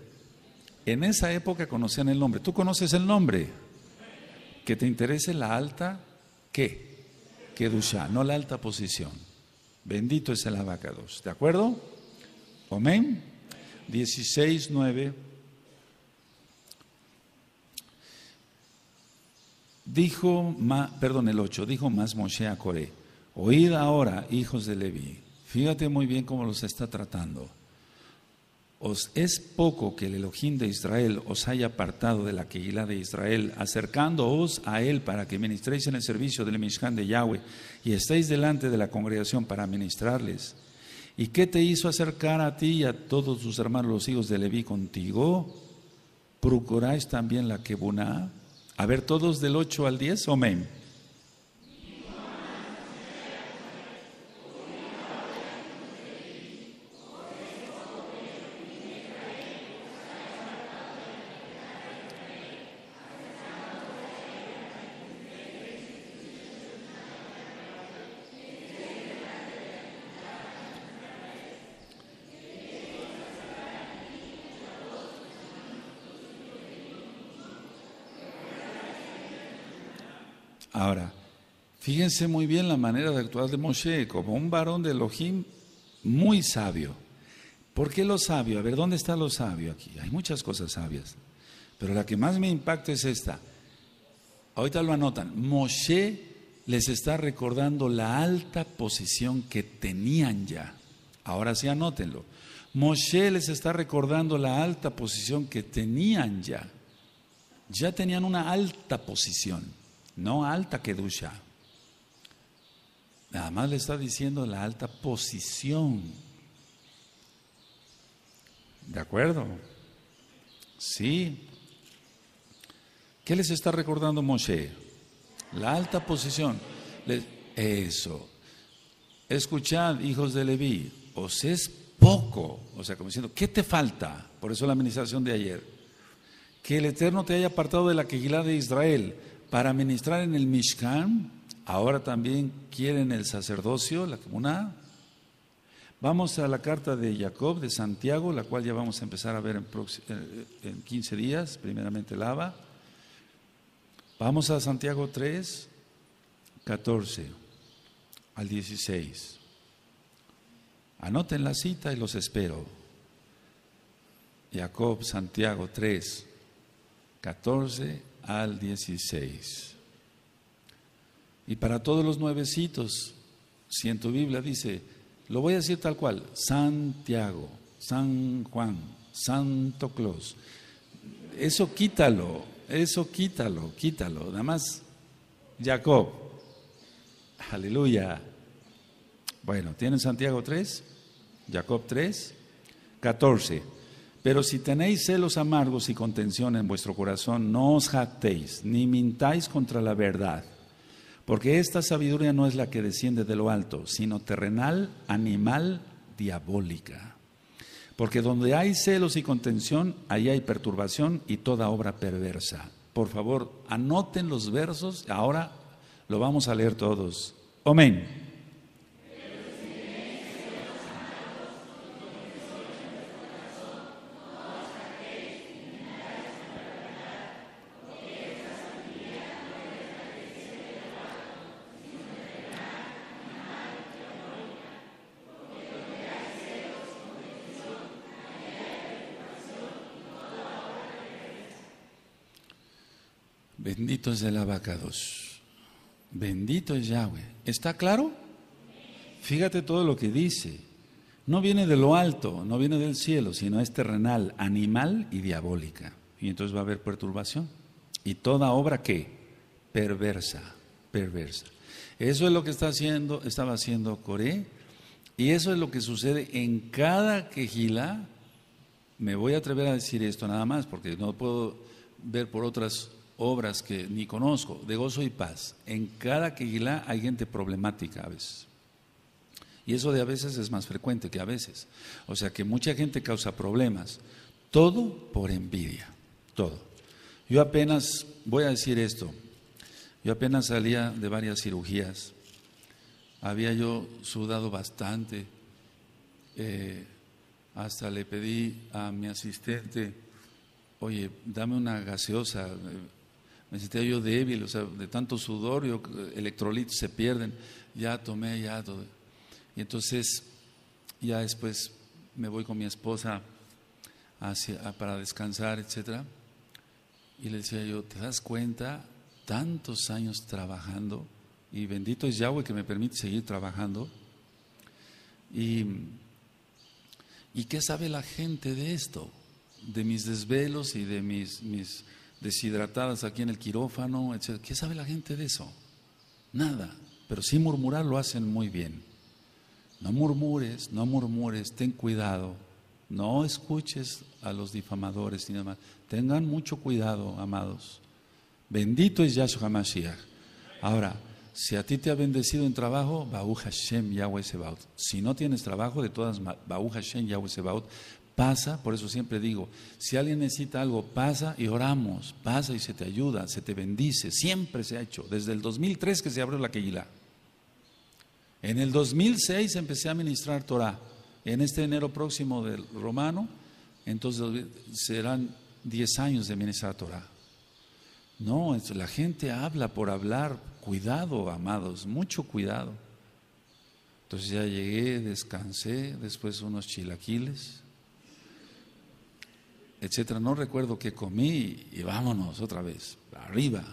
En esa época conocían el nombre. ¿Tú conoces el nombre? Que te interese la alta, ¿qué? ducha no la alta posición. Bendito es el abacados. ¿De acuerdo? Amén. 16, 9. Dijo, perdón, el 8, dijo más Moshe a Coré, oíd ahora, hijos de levi fíjate muy bien cómo los está tratando. ¿Os es poco que el Elohim de Israel os haya apartado de la Keilah de Israel, acercándoos a él para que ministréis en el servicio del Mishkan de Yahweh y estéis delante de la congregación para ministrarles? ¿Y qué te hizo acercar a ti y a todos tus hermanos los hijos de Leví contigo? ¿Procuráis también la Kebuná? A ver, todos del 8 al 10, amén. Fíjense muy bien la manera de actuar de Moshe, como un varón de Elohim muy sabio. ¿Por qué lo sabio? A ver, ¿dónde está lo sabio aquí? Hay muchas cosas sabias, pero la que más me impacta es esta. Ahorita lo anotan. Moshe les está recordando la alta posición que tenían ya. Ahora sí anótenlo. Moshe les está recordando la alta posición que tenían ya. Ya tenían una alta posición, no alta kedusha. Nada más le está diciendo la alta posición. ¿De acuerdo? Sí. ¿Qué les está recordando Moshe? La alta posición. eso. Escuchad, hijos de Leví, os es poco. O sea, como diciendo, ¿qué te falta? Por eso la administración de ayer. Que el Eterno te haya apartado de la quejilá de Israel para ministrar en el Mishkan ahora también quieren el sacerdocio, la comunidad. Vamos a la carta de Jacob, de Santiago, la cual ya vamos a empezar a ver en, eh, en 15 días, primeramente Lava. Vamos a Santiago 3, 14 al 16. Anoten la cita y los espero. Jacob, Santiago 3, 14 al 16. Y para todos los nuevecitos, si en tu Biblia dice, lo voy a decir tal cual, Santiago, San Juan, Santo Claus, eso quítalo, eso quítalo, quítalo, nada más, Jacob, aleluya. Bueno, ¿tienen Santiago 3? Jacob 3, 14. Pero si tenéis celos amargos y contención en vuestro corazón, no os jactéis, ni mintáis contra la verdad porque esta sabiduría no es la que desciende de lo alto, sino terrenal, animal, diabólica. Porque donde hay celos y contención, ahí hay perturbación y toda obra perversa. Por favor, anoten los versos, ahora lo vamos a leer todos. Amén. Bendito es el abacados. Bendito es Yahweh. ¿Está claro? Fíjate todo lo que dice. No viene de lo alto, no viene del cielo, sino es terrenal, animal y diabólica. Y entonces va a haber perturbación. Y toda obra que perversa, perversa. Eso es lo que está haciendo, estaba haciendo Coré. Y eso es lo que sucede en cada quejila. Me voy a atrever a decir esto nada más, porque no puedo ver por otras obras que ni conozco, de gozo y paz. En cada queguilá hay gente problemática a veces. Y eso de a veces es más frecuente que a veces. O sea que mucha gente causa problemas. Todo por envidia. Todo. Yo apenas, voy a decir esto, yo apenas salía de varias cirugías. Había yo sudado bastante. Eh, hasta le pedí a mi asistente, oye, dame una gaseosa, eh, me sentía yo débil, o sea, de tanto sudor, yo, electrolitos se pierden, ya tomé, ya todo. Y entonces, ya después me voy con mi esposa hacia, para descansar, etc. Y le decía yo, ¿te das cuenta? Tantos años trabajando, y bendito es Yahweh que me permite seguir trabajando. Y, qué sabe la gente de esto? De mis desvelos y de mis, mis deshidratadas aquí en el quirófano, etc. ¿Qué sabe la gente de eso? Nada, pero si murmurar lo hacen muy bien. No murmures, no murmures, ten cuidado, no escuches a los difamadores ni más. Tengan mucho cuidado, amados. Bendito es Yahshua Mashiach. Ahora, si a ti te ha bendecido en trabajo, ba'u Hashem Yahweh Sebaot. Si no tienes trabajo, de todas ba'u Hashem Yahweh Sebaot, pasa, por eso siempre digo, si alguien necesita algo, pasa y oramos, pasa y se te ayuda, se te bendice, siempre se ha hecho, desde el 2003 que se abrió la Keilah. En el 2006 empecé a ministrar Torah, en este enero próximo del romano, entonces serán 10 años de ministrar Torah. No, la gente habla por hablar, cuidado, amados, mucho cuidado. Entonces ya llegué, descansé, después unos chilaquiles etcétera. No recuerdo qué comí y vámonos otra vez, arriba.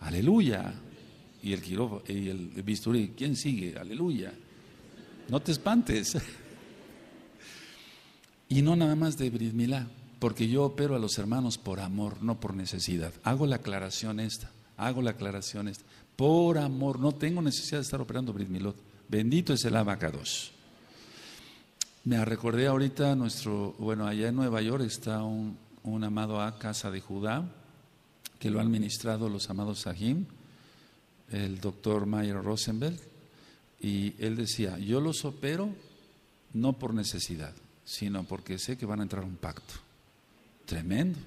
Aleluya. Y el quirófano, y el bisturí, ¿quién sigue? Aleluya. No te espantes. Y no nada más de Bridmilá porque yo opero a los hermanos por amor, no por necesidad. Hago la aclaración esta, hago la aclaración esta. Por amor, no tengo necesidad de estar operando Bridmilot Bendito es el abacados. Me recordé ahorita nuestro, bueno, allá en Nueva York está un, un amado a Casa de Judá, que lo han ministrado los amados Sahim, el doctor Mayer Rosenberg, y él decía, yo los opero no por necesidad, sino porque sé que van a entrar un pacto. Tremendo.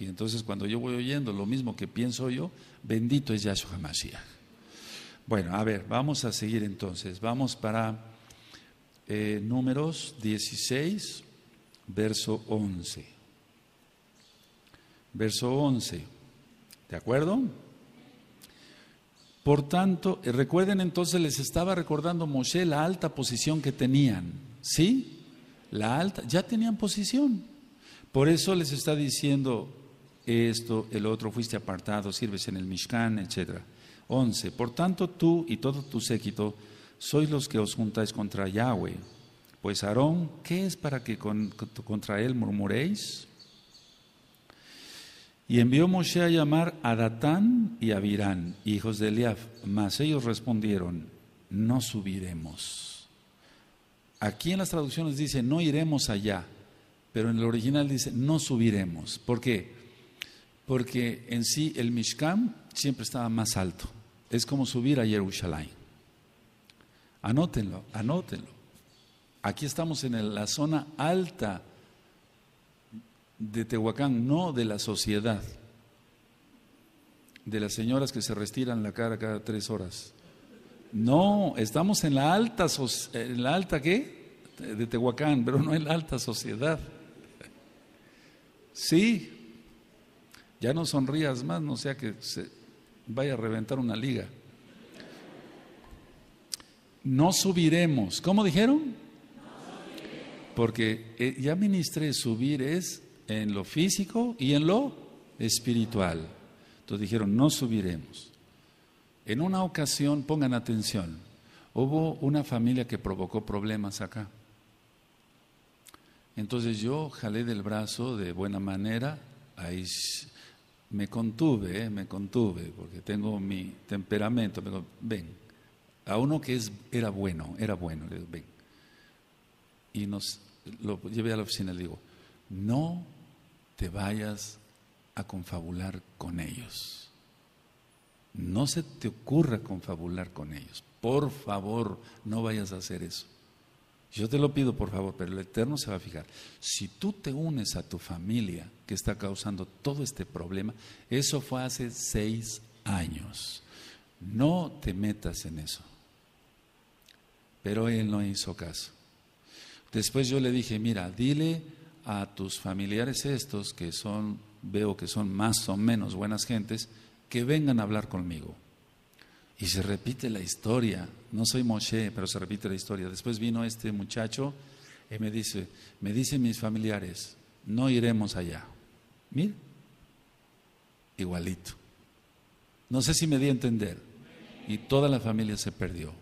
Y entonces cuando yo voy oyendo lo mismo que pienso yo, bendito es Yahshua Mashiach. Bueno, a ver, vamos a seguir entonces. Vamos para eh, números 16, verso 11. Verso 11. ¿De acuerdo? Por tanto, eh, recuerden entonces, les estaba recordando Moshe la alta posición que tenían. ¿Sí? La alta, ya tenían posición. Por eso les está diciendo esto, el otro, fuiste apartado, sirves en el Mishkan, etc. 11. Por tanto, tú y todo tu séquito sois los que os juntáis contra Yahweh. Pues Aarón, ¿qué es para que contra él murmuréis? Y envió Moshe a llamar a Datán y a Virán, hijos de Eliab, mas ellos respondieron, no subiremos. Aquí en las traducciones dice, no iremos allá, pero en el original dice, no subiremos. ¿Por qué? Porque en sí el Mishkam siempre estaba más alto. Es como subir a Jerusalén. Anótenlo, anótenlo. Aquí estamos en la zona alta de Tehuacán, no de la sociedad, de las señoras que se restiran la cara cada tres horas. No, estamos en la alta, en la alta qué? De Tehuacán, pero no en la alta sociedad. Sí, ya no sonrías más, no sea que se vaya a reventar una liga no subiremos. ¿Cómo dijeron? Porque eh, ya ministré, subir es en lo físico y en lo espiritual. Entonces dijeron, no subiremos. En una ocasión, pongan atención, hubo una familia que provocó problemas acá. Entonces yo jalé del brazo de buena manera, ahí me contuve, eh, me contuve, porque tengo mi temperamento, pero ven a uno que es, era bueno, era bueno, le ven. Y nos, lo llevé a la oficina y le digo, no te vayas a confabular con ellos. No se te ocurra confabular con ellos. Por favor, no vayas a hacer eso. Yo te lo pido, por favor, pero el Eterno se va a fijar. Si tú te unes a tu familia que está causando todo este problema, eso fue hace seis años. No te metas en eso. Pero él no hizo caso. Después yo le dije, mira, dile a tus familiares estos, que son, veo que son más o menos buenas gentes, que vengan a hablar conmigo. Y se repite la historia. No soy Moshe, pero se repite la historia. Después vino este muchacho y me dice, me dicen mis familiares, no iremos allá. Mira, igualito. No sé si me di a entender. Y toda la familia se perdió.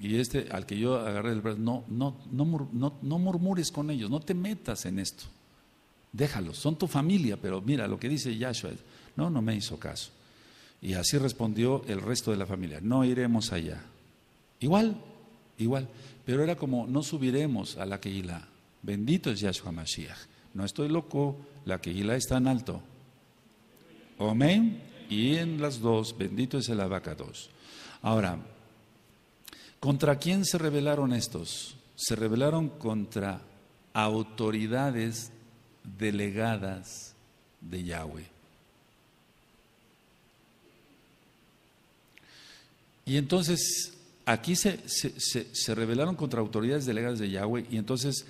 Y este al que yo agarré el brazo, no, no, no, murmures con ellos, no te metas en esto. Déjalos, son tu familia, pero mira lo que dice Yahshua. No, no me hizo caso. Y así respondió el resto de la familia, no iremos allá. Igual, igual. Pero era como, no subiremos a la Keilah. Bendito es Yahshua Mashiach. No estoy loco, la Keilah está en alto. Amén. Y en las dos, bendito es el abacados. Ahora, ¿Contra quién se rebelaron estos? Se rebelaron contra autoridades delegadas de Yahweh. Y entonces aquí se, se, se, rebelaron contra autoridades delegadas de Yahweh y entonces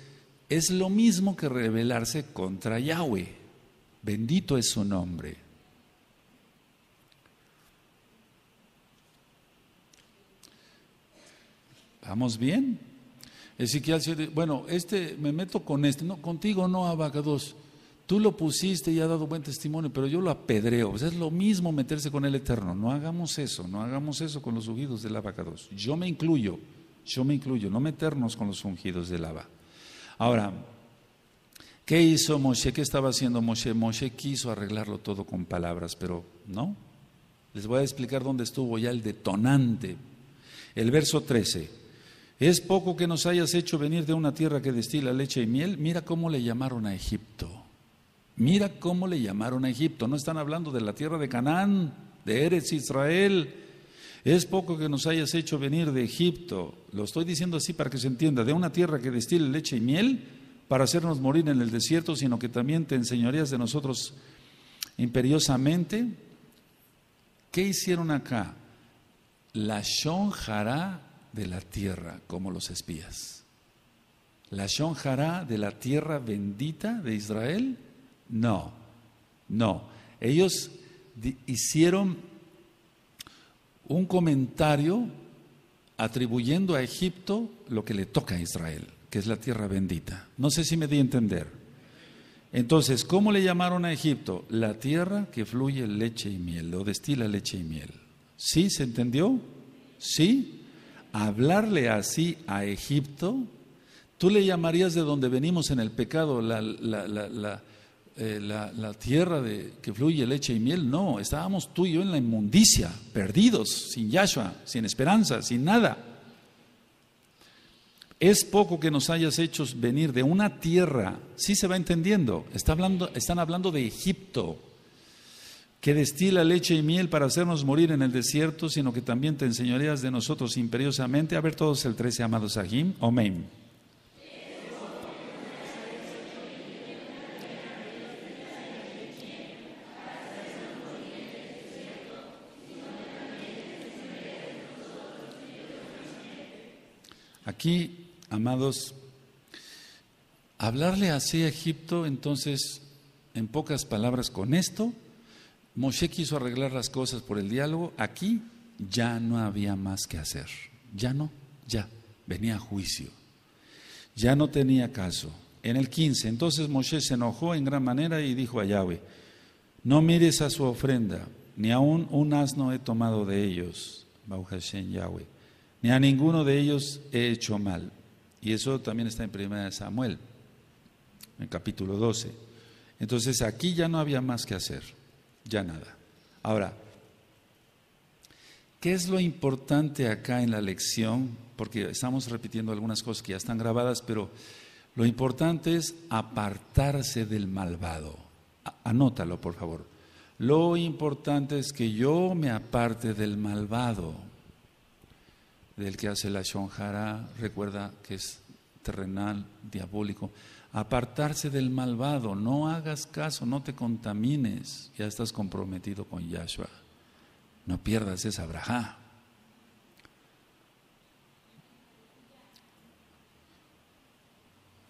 es lo mismo que rebelarse contra Yahweh. Bendito es su nombre. ¿Estamos bien? Ezequiel bueno, este, me meto con este, no, contigo no, Abacados. Tú lo pusiste y ha dado buen testimonio, pero yo lo apedreo. es lo mismo meterse con el Eterno. No hagamos eso, no hagamos eso con los ungidos del Abacados. Yo me incluyo, yo me incluyo, no meternos con los ungidos del lava Ahora, ¿qué hizo Moshe? ¿Qué estaba haciendo Moshe? Moshe quiso arreglarlo todo con palabras, pero no. Les voy a explicar dónde estuvo ya el detonante. El verso 13. Es poco que nos hayas hecho venir de una tierra que destila leche y miel. Mira cómo le llamaron a Egipto. Mira cómo le llamaron a Egipto. No están hablando de la tierra de Canaán, de Eretz Israel. Es poco que nos hayas hecho venir de Egipto. Lo estoy diciendo así para que se entienda. De una tierra que destila leche y miel para hacernos morir en el desierto, sino que también te enseñarías de nosotros imperiosamente. ¿Qué hicieron acá? La Shonjará de la tierra como los espías. ¿La Shonjará de la tierra bendita de Israel? No, no. Ellos hicieron un comentario atribuyendo a Egipto lo que le toca a Israel, que es la tierra bendita. No sé si me di a entender. Entonces, ¿cómo le llamaron a Egipto? La tierra que fluye leche y miel, o destila leche y miel. ¿Sí se entendió? ¿Sí? hablarle así a Egipto, tú le llamarías de donde venimos en el pecado eh, la, tierra de, que fluye leche y miel. No, estábamos tú y yo en la inmundicia, perdidos, sin Yahshua, sin esperanza, sin nada. Es poco que nos hayas hecho venir de una tierra, sí se va entendiendo, están hablando de Egipto que destila leche y miel para hacernos morir en el desierto, sino que también te enseñarías de nosotros imperiosamente. A ver todos el 13, amados Sahim. Omeim. Aquí, amados, hablarle así a Egipto, entonces, en pocas palabras, con esto, Moshe quiso arreglar las cosas por el diálogo, aquí ya no había más que hacer. Ya no, ya. Venía a juicio. Ya no tenía caso. En el 15, entonces Moshe se enojó en gran manera y dijo a Yahweh, no mires a su ofrenda, ni aún un asno he tomado de ellos, Yahweh, ni a ninguno de ellos he hecho mal. Y eso también está en 1 Samuel, en capítulo 12. Entonces aquí ya no había más que hacer ya nada. Ahora, ¿qué es lo importante acá en la lección? Porque estamos repitiendo algunas cosas que ya están grabadas, pero lo importante es apartarse del malvado. Anótalo, por favor. Lo importante es que yo me aparte del malvado, del que hace la shonjara, recuerda que es terrenal, diabólico apartarse del malvado, no hagas caso, no te contamines, ya estás comprometido con Yahshua, no pierdas esa braja.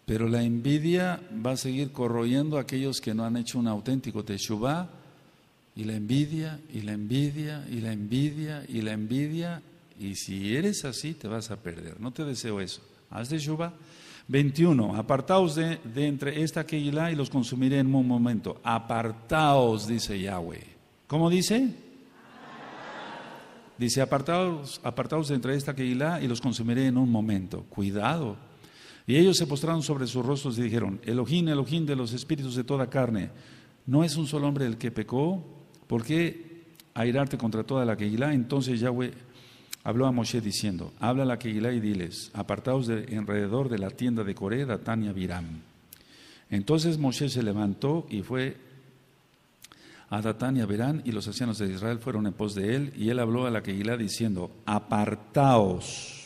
Pero la envidia va a seguir corroyendo a aquellos que no han hecho un auténtico Teshuvah, y la envidia, y la envidia, y la envidia, y la envidia, y si eres así te vas a perder, no te deseo eso, haz Teshuvah 21. Apartaos de, entre esta Keilah y los consumiré en un momento. Apartaos, dice Yahweh. ¿Cómo dice? Dice, apartaos, apartaos de entre esta Keilah y los consumiré en un momento. Cuidado. Y ellos se postraron sobre sus rostros y dijeron, Elojín, Elojín de los espíritus de toda carne. ¿No es un solo hombre el que pecó? ¿Por qué airarte contra toda la Keilah? Entonces Yahweh habló a Moshe diciendo, habla a la Keilah y diles, apartaos de, alrededor de la tienda de corea Datán y Entonces Moshe se levantó y fue a Datán y y los ancianos de Israel fueron en pos de él, y él habló a la Keilah diciendo, apartaos.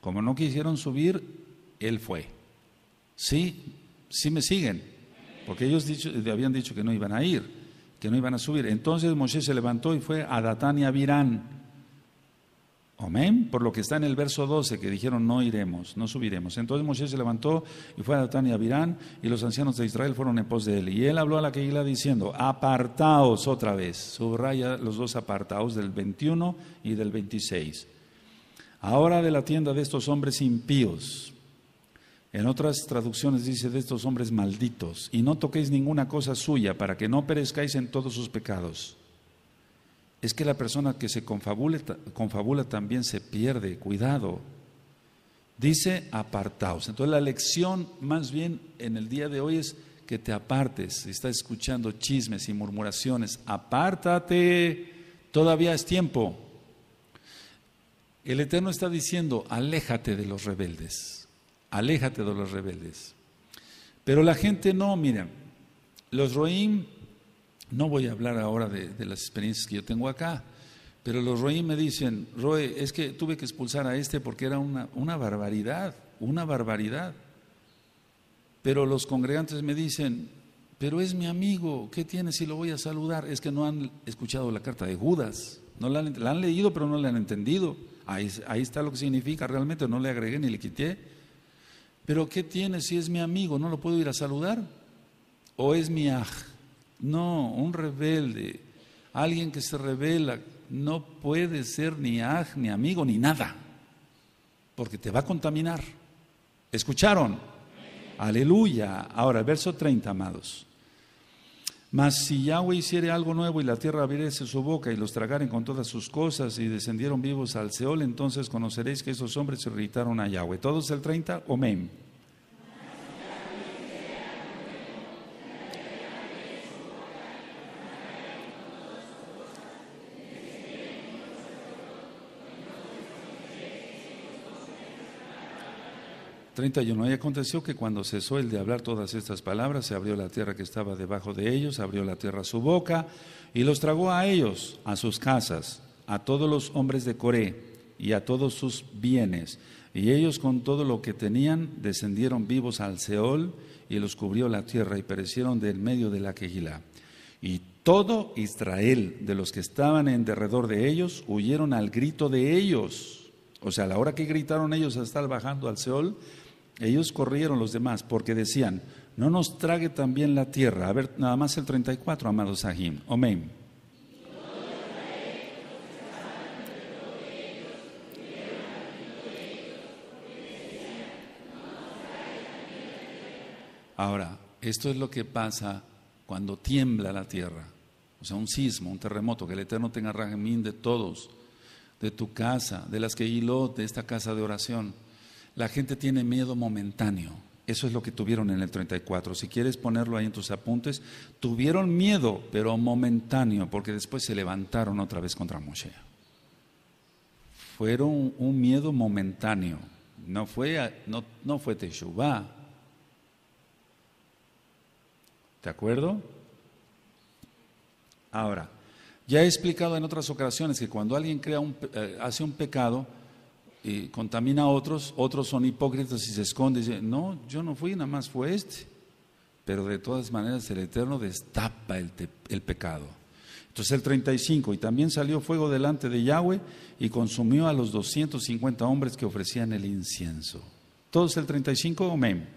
Como no quisieron subir, él fue. Sí, sí me siguen, porque ellos eh, habían dicho que no iban a ir, que no iban a subir. Entonces Moshe se levantó y fue a Datán y Amén. Por lo que está en el verso 12, que dijeron, no iremos, no subiremos. Entonces Moisés se levantó y fue a Datán y a Virán, y los ancianos de Israel fueron en pos de él. Y él habló a la Keila diciendo, apartaos otra vez. Subraya los dos apartaos del 21 y del 26. Ahora de la tienda de estos hombres impíos. En otras traducciones dice de estos hombres malditos. Y no toquéis ninguna cosa suya para que no perezcáis en todos sus pecados es que la persona que se confabula, también se pierde, cuidado. Dice apartaos. Entonces la lección más bien en el día de hoy es que te apartes. Si estás escuchando chismes y murmuraciones, apártate, todavía es tiempo. El Eterno está diciendo, aléjate de los rebeldes, aléjate de los rebeldes. Pero la gente no, mira, los Roim no voy a hablar ahora de, las experiencias que yo tengo acá, pero los Roí me dicen, Roe, es que tuve que expulsar a este porque era una, barbaridad, una barbaridad. Pero los congregantes me dicen, pero es mi amigo, ¿qué tiene si lo voy a saludar? Es que no han escuchado la carta de Judas, no la han, leído pero no la han entendido. Ahí, ahí, está lo que significa realmente, no le agregué ni le quité. Pero ¿qué tiene si es mi amigo? ¿No lo puedo ir a saludar? ¿O es mi aj? No, un rebelde, alguien que se revela, no puede ser ni aj, ni amigo, ni nada, porque te va a contaminar. ¿Escucharon? Aleluya. Ahora, verso 30, amados. Mas si Yahweh hiciere algo nuevo y la tierra abriese su boca y los tragaren con todas sus cosas y descendieron vivos al Seol, entonces conoceréis que esos hombres se irritaron a Yahweh. ¿Todos el 30? Amén. 31. Y aconteció que cuando cesó el de hablar todas estas palabras, se abrió la tierra que estaba debajo de ellos, abrió la tierra su boca y los tragó a ellos, a sus casas, a todos los hombres de Coré y a todos sus bienes. Y ellos con todo lo que tenían descendieron vivos al Seol y los cubrió la tierra y perecieron del medio de la quejilá Y todo Israel de los que estaban en derredor de ellos huyeron al grito de ellos. O sea, a la hora que gritaron ellos a estar bajando al Seol, ellos corrieron los demás porque decían, no nos trague también la tierra. A ver, nada más el 34, amados Sahim. Amén. Ahora, esto es lo que pasa cuando tiembla la tierra. O sea, un sismo, un terremoto, que el Eterno tenga rajemín de todos, de tu casa, de las que hiló, de esta casa de oración la gente tiene miedo momentáneo. Eso es lo que tuvieron en el 34. Si quieres ponerlo ahí en tus apuntes, tuvieron miedo, pero momentáneo, porque después se levantaron otra vez contra Moshe. Fueron un miedo momentáneo. No fue, no, no fue Teshuvah. ¿De acuerdo? Ahora, ya he explicado en otras ocasiones que cuando alguien crea un, eh, hace un pecado, y contamina a otros, otros son hipócritas y se esconde Y dice no, yo no fui, nada más fue este. Pero de todas maneras el Eterno destapa el, pecado. Entonces el 35, y también salió fuego delante de Yahweh y consumió a los 250 hombres que ofrecían el incienso. Todos el 35, amén.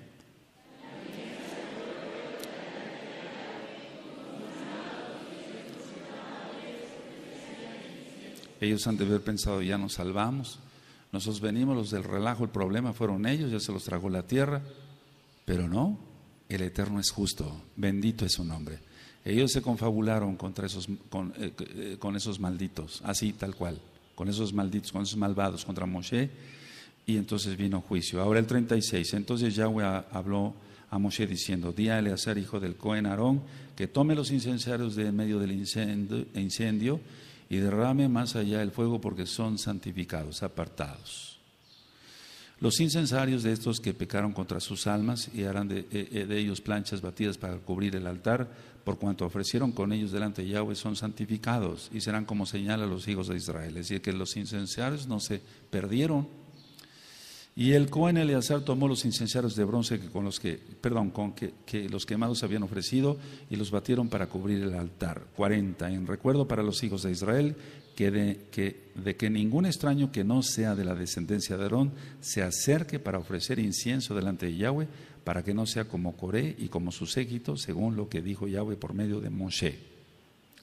Ellos han de haber pensado, ya nos salvamos, nosotros venimos los del relajo, el problema fueron ellos, ya se los tragó la tierra, pero no, el Eterno es justo, bendito es su nombre. Ellos se confabularon contra esos, con, eh, eh, esos malditos, así tal cual, con esos malditos, con esos malvados, contra Moshe, y entonces vino juicio. Ahora el 36, entonces Yahweh habló a Moshe diciendo, di a Eleazar, hijo del Cohen Aarón, que tome los incensarios de medio del incendio, incendio y derrame más allá el fuego porque son santificados, apartados. Los incensarios de estos que pecaron contra sus almas y harán de, eh, eh, ellos planchas batidas para cubrir el altar, por cuanto ofrecieron con ellos delante de Yahweh, son santificados y serán como señal a los hijos de Israel. Es decir, que los incensarios no se perdieron, y el Cohen Eleazar tomó los incensarios de bronce que con los que, perdón, con que, los quemados habían ofrecido y los batieron para cubrir el altar. 40. En recuerdo para los hijos de Israel que de, que ningún extraño que no sea de la descendencia de Aarón se acerque para ofrecer incienso delante de Yahweh, para que no sea como Coré y como su séquito, según lo que dijo Yahweh por medio de Moshe.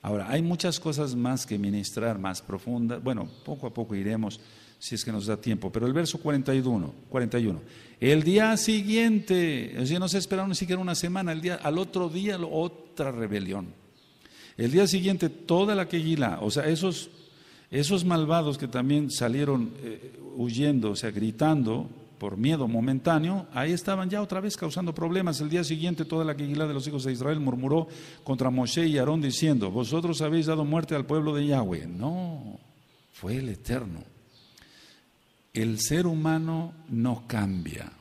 Ahora, hay muchas cosas más que ministrar, más profundas. Bueno, poco a poco iremos si es que nos da tiempo. Pero el verso 41, 41. El día siguiente, no se esperaron ni siquiera una semana, el día, al otro día otra rebelión. El día siguiente toda la queguila, o sea, esos, esos malvados que también salieron eh, huyendo, o sea, gritando, por miedo momentáneo, ahí estaban ya otra vez causando problemas. El día siguiente toda la congregación de los hijos de Israel murmuró contra Moshe y Aarón diciendo, vosotros habéis dado muerte al pueblo de Yahweh. No, fue el Eterno. El ser humano no cambia.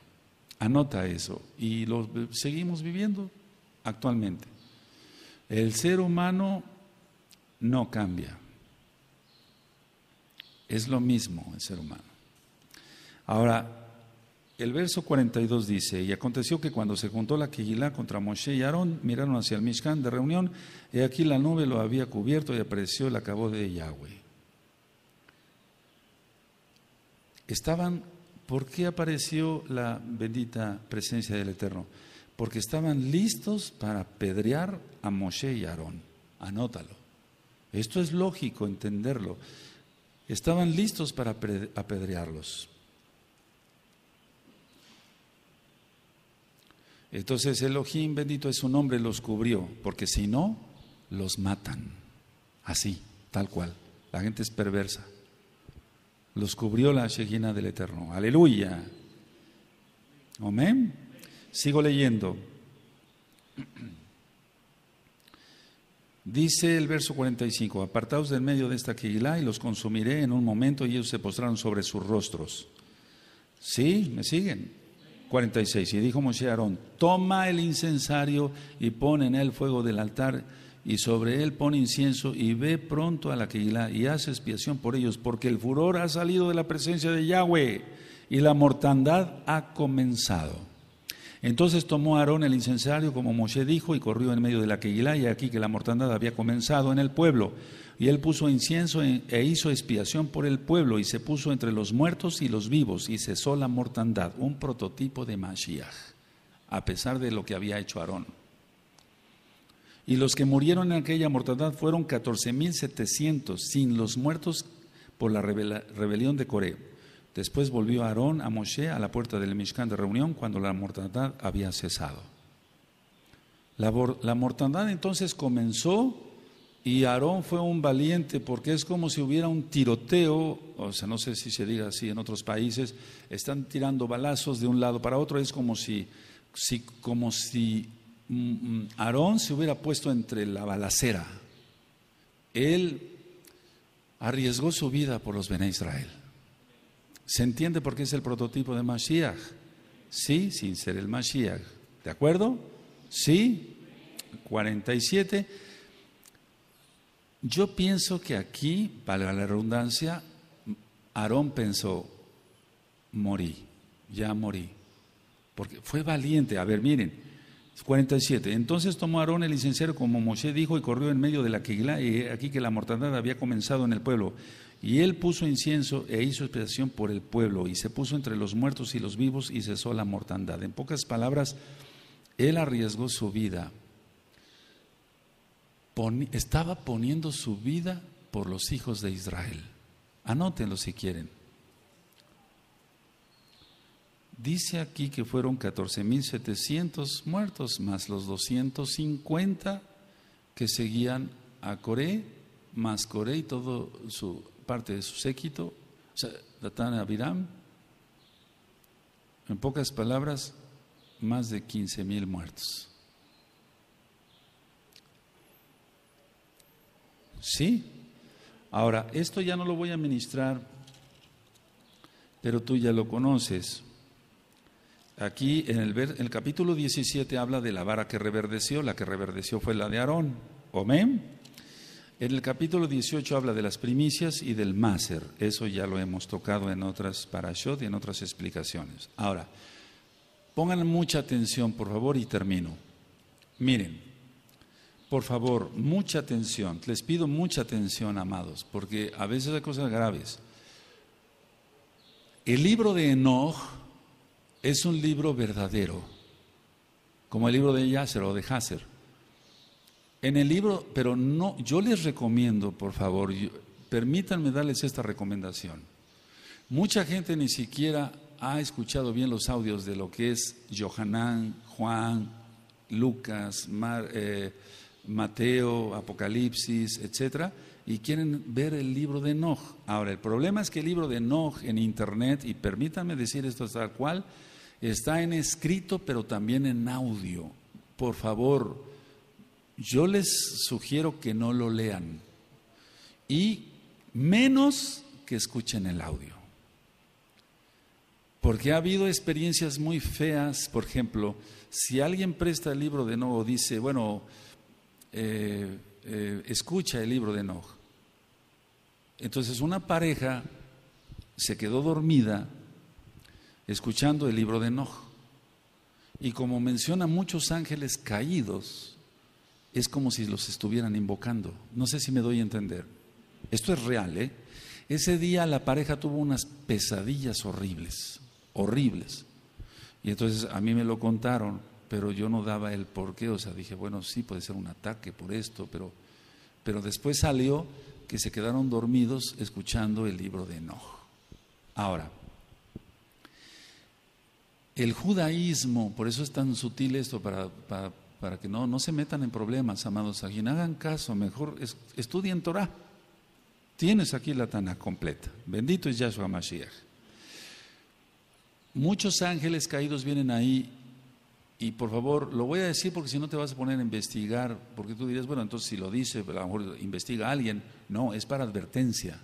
Anota eso. Y lo seguimos viviendo actualmente. El ser humano no cambia. Es lo mismo el ser humano. Ahora, el verso 42 dice, y aconteció que cuando se juntó la Kigilá contra Moshe y Aarón, miraron hacia el Mishkan de reunión, y aquí la nube lo había cubierto y apareció el acabó de Yahweh. Estaban, ¿por qué apareció la bendita presencia del Eterno? Porque estaban listos para apedrear a Moshe y Aarón. Anótalo. Esto es lógico entenderlo. Estaban listos para apedrearlos. Entonces Elohim, bendito es su nombre, los cubrió, porque si no, los matan. Así, tal cual. La gente es perversa. Los cubrió la Shejina del Eterno. Aleluya. Amén. Sigo leyendo. Dice el verso 45, apartaos del medio de esta quilá y los consumiré en un momento y ellos se postraron sobre sus rostros. ¿Sí? ¿Me siguen? 46. Y dijo Moshe Aarón, toma el incensario y pon en él fuego del altar y sobre él pon incienso y ve pronto a la Keilah y hace expiación por ellos, porque el furor ha salido de la presencia de Yahweh y la mortandad ha comenzado. Entonces tomó Aarón el incensario como Moshe dijo y corrió en medio de la Keilah y aquí que la mortandad había comenzado en el pueblo. Y él puso incienso e hizo expiación por el pueblo y se puso entre los muertos y los vivos y cesó la mortandad, un prototipo de Mashiach, a pesar de lo que había hecho Aarón. Y los que murieron en aquella mortandad fueron 14.700, sin los muertos por la rebelión de Coré. Después volvió Aarón a Moshe a la puerta del Mishkan de reunión cuando la mortandad había cesado. la mortandad entonces comenzó y Aarón fue un valiente porque es como si hubiera un tiroteo, o sea, no sé si se diga así en otros países, están tirando balazos de un lado para otro, es como si, como si mm, mm, Aarón se hubiera puesto entre la balacera. Él arriesgó su vida por los Bene Israel. ¿Se entiende por qué es el prototipo de Mashiach? Sí, sin ser el Mashiach. ¿De acuerdo? Sí. 47 yo pienso que aquí, para la redundancia, Aarón pensó, morí, ya morí, porque fue valiente. A ver, miren, 47. Entonces tomó Aarón el licenciado como Moshe dijo y corrió en medio de la quigla y aquí que la mortandad había comenzado en el pueblo. Y él puso incienso e hizo expiación por el pueblo y se puso entre los muertos y los vivos y cesó la mortandad. En pocas palabras, él arriesgó su vida estaba poniendo su vida por los hijos de Israel. Anótenlo si quieren. Dice aquí que fueron 14.700 muertos, más los 250 que seguían a Coré, más Coré y toda su parte de su séquito, o sea, Datán Abiram. En pocas palabras, más de 15.000 muertos. ¿Sí? Ahora, esto ya no lo voy a ministrar, pero tú ya lo conoces. Aquí en el, capítulo 17 habla de la vara que reverdeció, la que reverdeció fue la de Aarón. Amén. En el capítulo 18 habla de las primicias y del máser. Eso ya lo hemos tocado en otras parashot y en otras explicaciones. Ahora, pongan mucha atención, por favor, y termino. Miren, por favor, mucha atención. Les pido mucha atención, amados, porque a veces hay cosas graves. El libro de Enoch es un libro verdadero, como el libro de Yasser o de Hasser. En el libro, pero no, yo les recomiendo, por favor, permítanme darles esta recomendación. Mucha gente ni siquiera ha escuchado bien los audios de lo que es Johanán, Juan, Lucas, Mar, eh, Mateo, Apocalipsis, etcétera, y quieren ver el libro de Enoch. Ahora, el problema es que el libro de Enoch en internet, y permítanme decir esto tal cual, está en escrito, pero también en audio. Por favor, yo les sugiero que no lo lean y menos que escuchen el audio. Porque ha habido experiencias muy feas, por ejemplo, si alguien presta el libro de nuevo, dice, bueno, eh, eh, escucha el libro de Enoch. Entonces una pareja se quedó dormida escuchando el libro de Enoch. Y como menciona muchos ángeles caídos, es como si los estuvieran invocando. No sé si me doy a entender. Esto es real, ¿eh? Ese día la pareja tuvo unas pesadillas horribles, horribles. Y entonces a mí me lo contaron pero yo no daba el porqué, o sea, dije, bueno, sí, puede ser un ataque por esto, pero, pero después salió que se quedaron dormidos escuchando el libro de Enoch. Ahora, el judaísmo, por eso es tan sutil esto, para, para, que no, no se metan en problemas, amados aquí, hagan caso, mejor estudien Torah. Tienes aquí la Tana completa. Bendito es Yahshua Mashiach. Muchos ángeles caídos vienen ahí y por favor, lo voy a decir porque si no te vas a poner a investigar, porque tú dirías, bueno, entonces si lo dice, a lo mejor investiga a alguien. No, es para advertencia.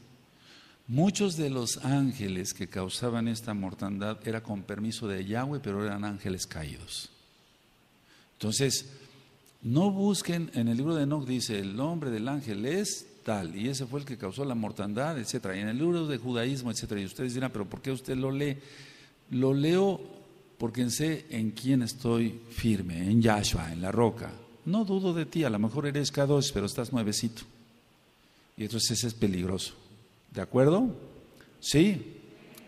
Muchos de los ángeles que causaban esta mortandad era con permiso de Yahweh, pero eran ángeles caídos. Entonces, no busquen, en el libro de Enoch dice, el nombre del ángel es tal, y ese fue el que causó la mortandad, etc. Y en el libro de judaísmo, etcétera. Y ustedes dirán, pero ¿por qué usted lo lee? Lo leo porque sé en quién estoy firme, en Yahshua, en la roca. No dudo de ti, a lo mejor eres K2, pero estás nuevecito. Y entonces ese es peligroso. ¿De acuerdo? Sí,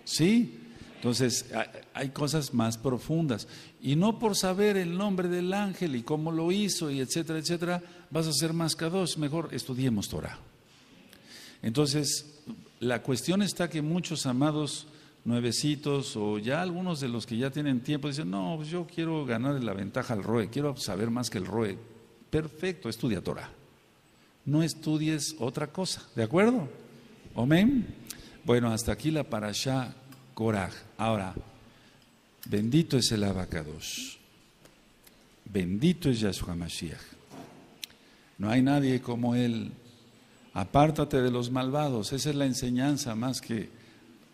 sí. Entonces hay cosas más profundas. Y no por saber el nombre del ángel y cómo lo hizo y etcétera, etcétera, vas a ser más K2. Mejor estudiemos Torah. Entonces, la cuestión está que muchos amados nuevecitos o ya algunos de los que ya tienen tiempo dicen, no, pues yo quiero ganar la ventaja al ROE, quiero saber más que el ROE. Perfecto, estudia Torah. No estudies otra cosa, ¿de acuerdo? Amén. Bueno, hasta aquí la parasha Korah. Ahora, bendito es el abacados. Bendito es Yahshua Mashiach. No hay nadie como él. Apártate de los malvados. Esa es la enseñanza más que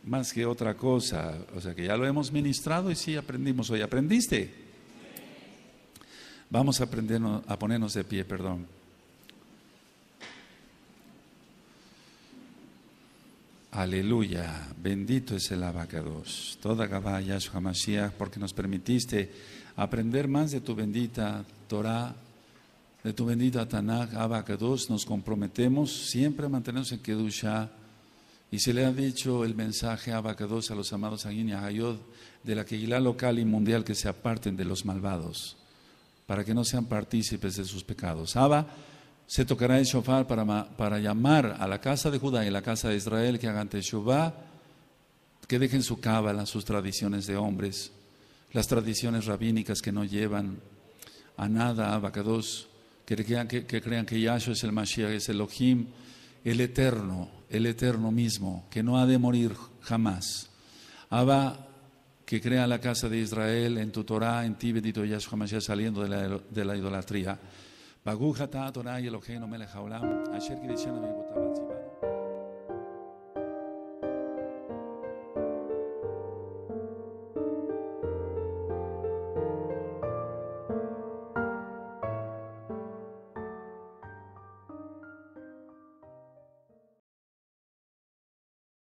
más que otra cosa. O sea que ya lo hemos ministrado y sí aprendimos hoy. ¿Aprendiste? Vamos a, aprendernos, a ponernos de pie, perdón. Aleluya, bendito es el abacados. Toda Gabá, es porque nos permitiste aprender más de tu bendita Torah, de tu bendita Tanakh, abacados. Nos comprometemos siempre a mantenernos en Kedushah y se le ha dicho el mensaje a Abacados a los amados Aguin y a Hayod de la Keilah local y mundial que se aparten de los malvados, para que no sean partícipes de sus pecados. Abba se tocará el shofar para, para llamar a la casa de Judá y a la casa de Israel que hagan Teshuvah, que dejen su cábala, sus tradiciones de hombres, las tradiciones rabínicas que no llevan a nada, Abacados, que crean que, crean que Yahshua es el Mashiach, es el Elohim, el Eterno el eterno mismo, que no ha de morir jamás. Abba, que crea la casa de Israel en tu Torah, en ti, bendito Yahshua Mashiach, saliendo de la, de la idolatría.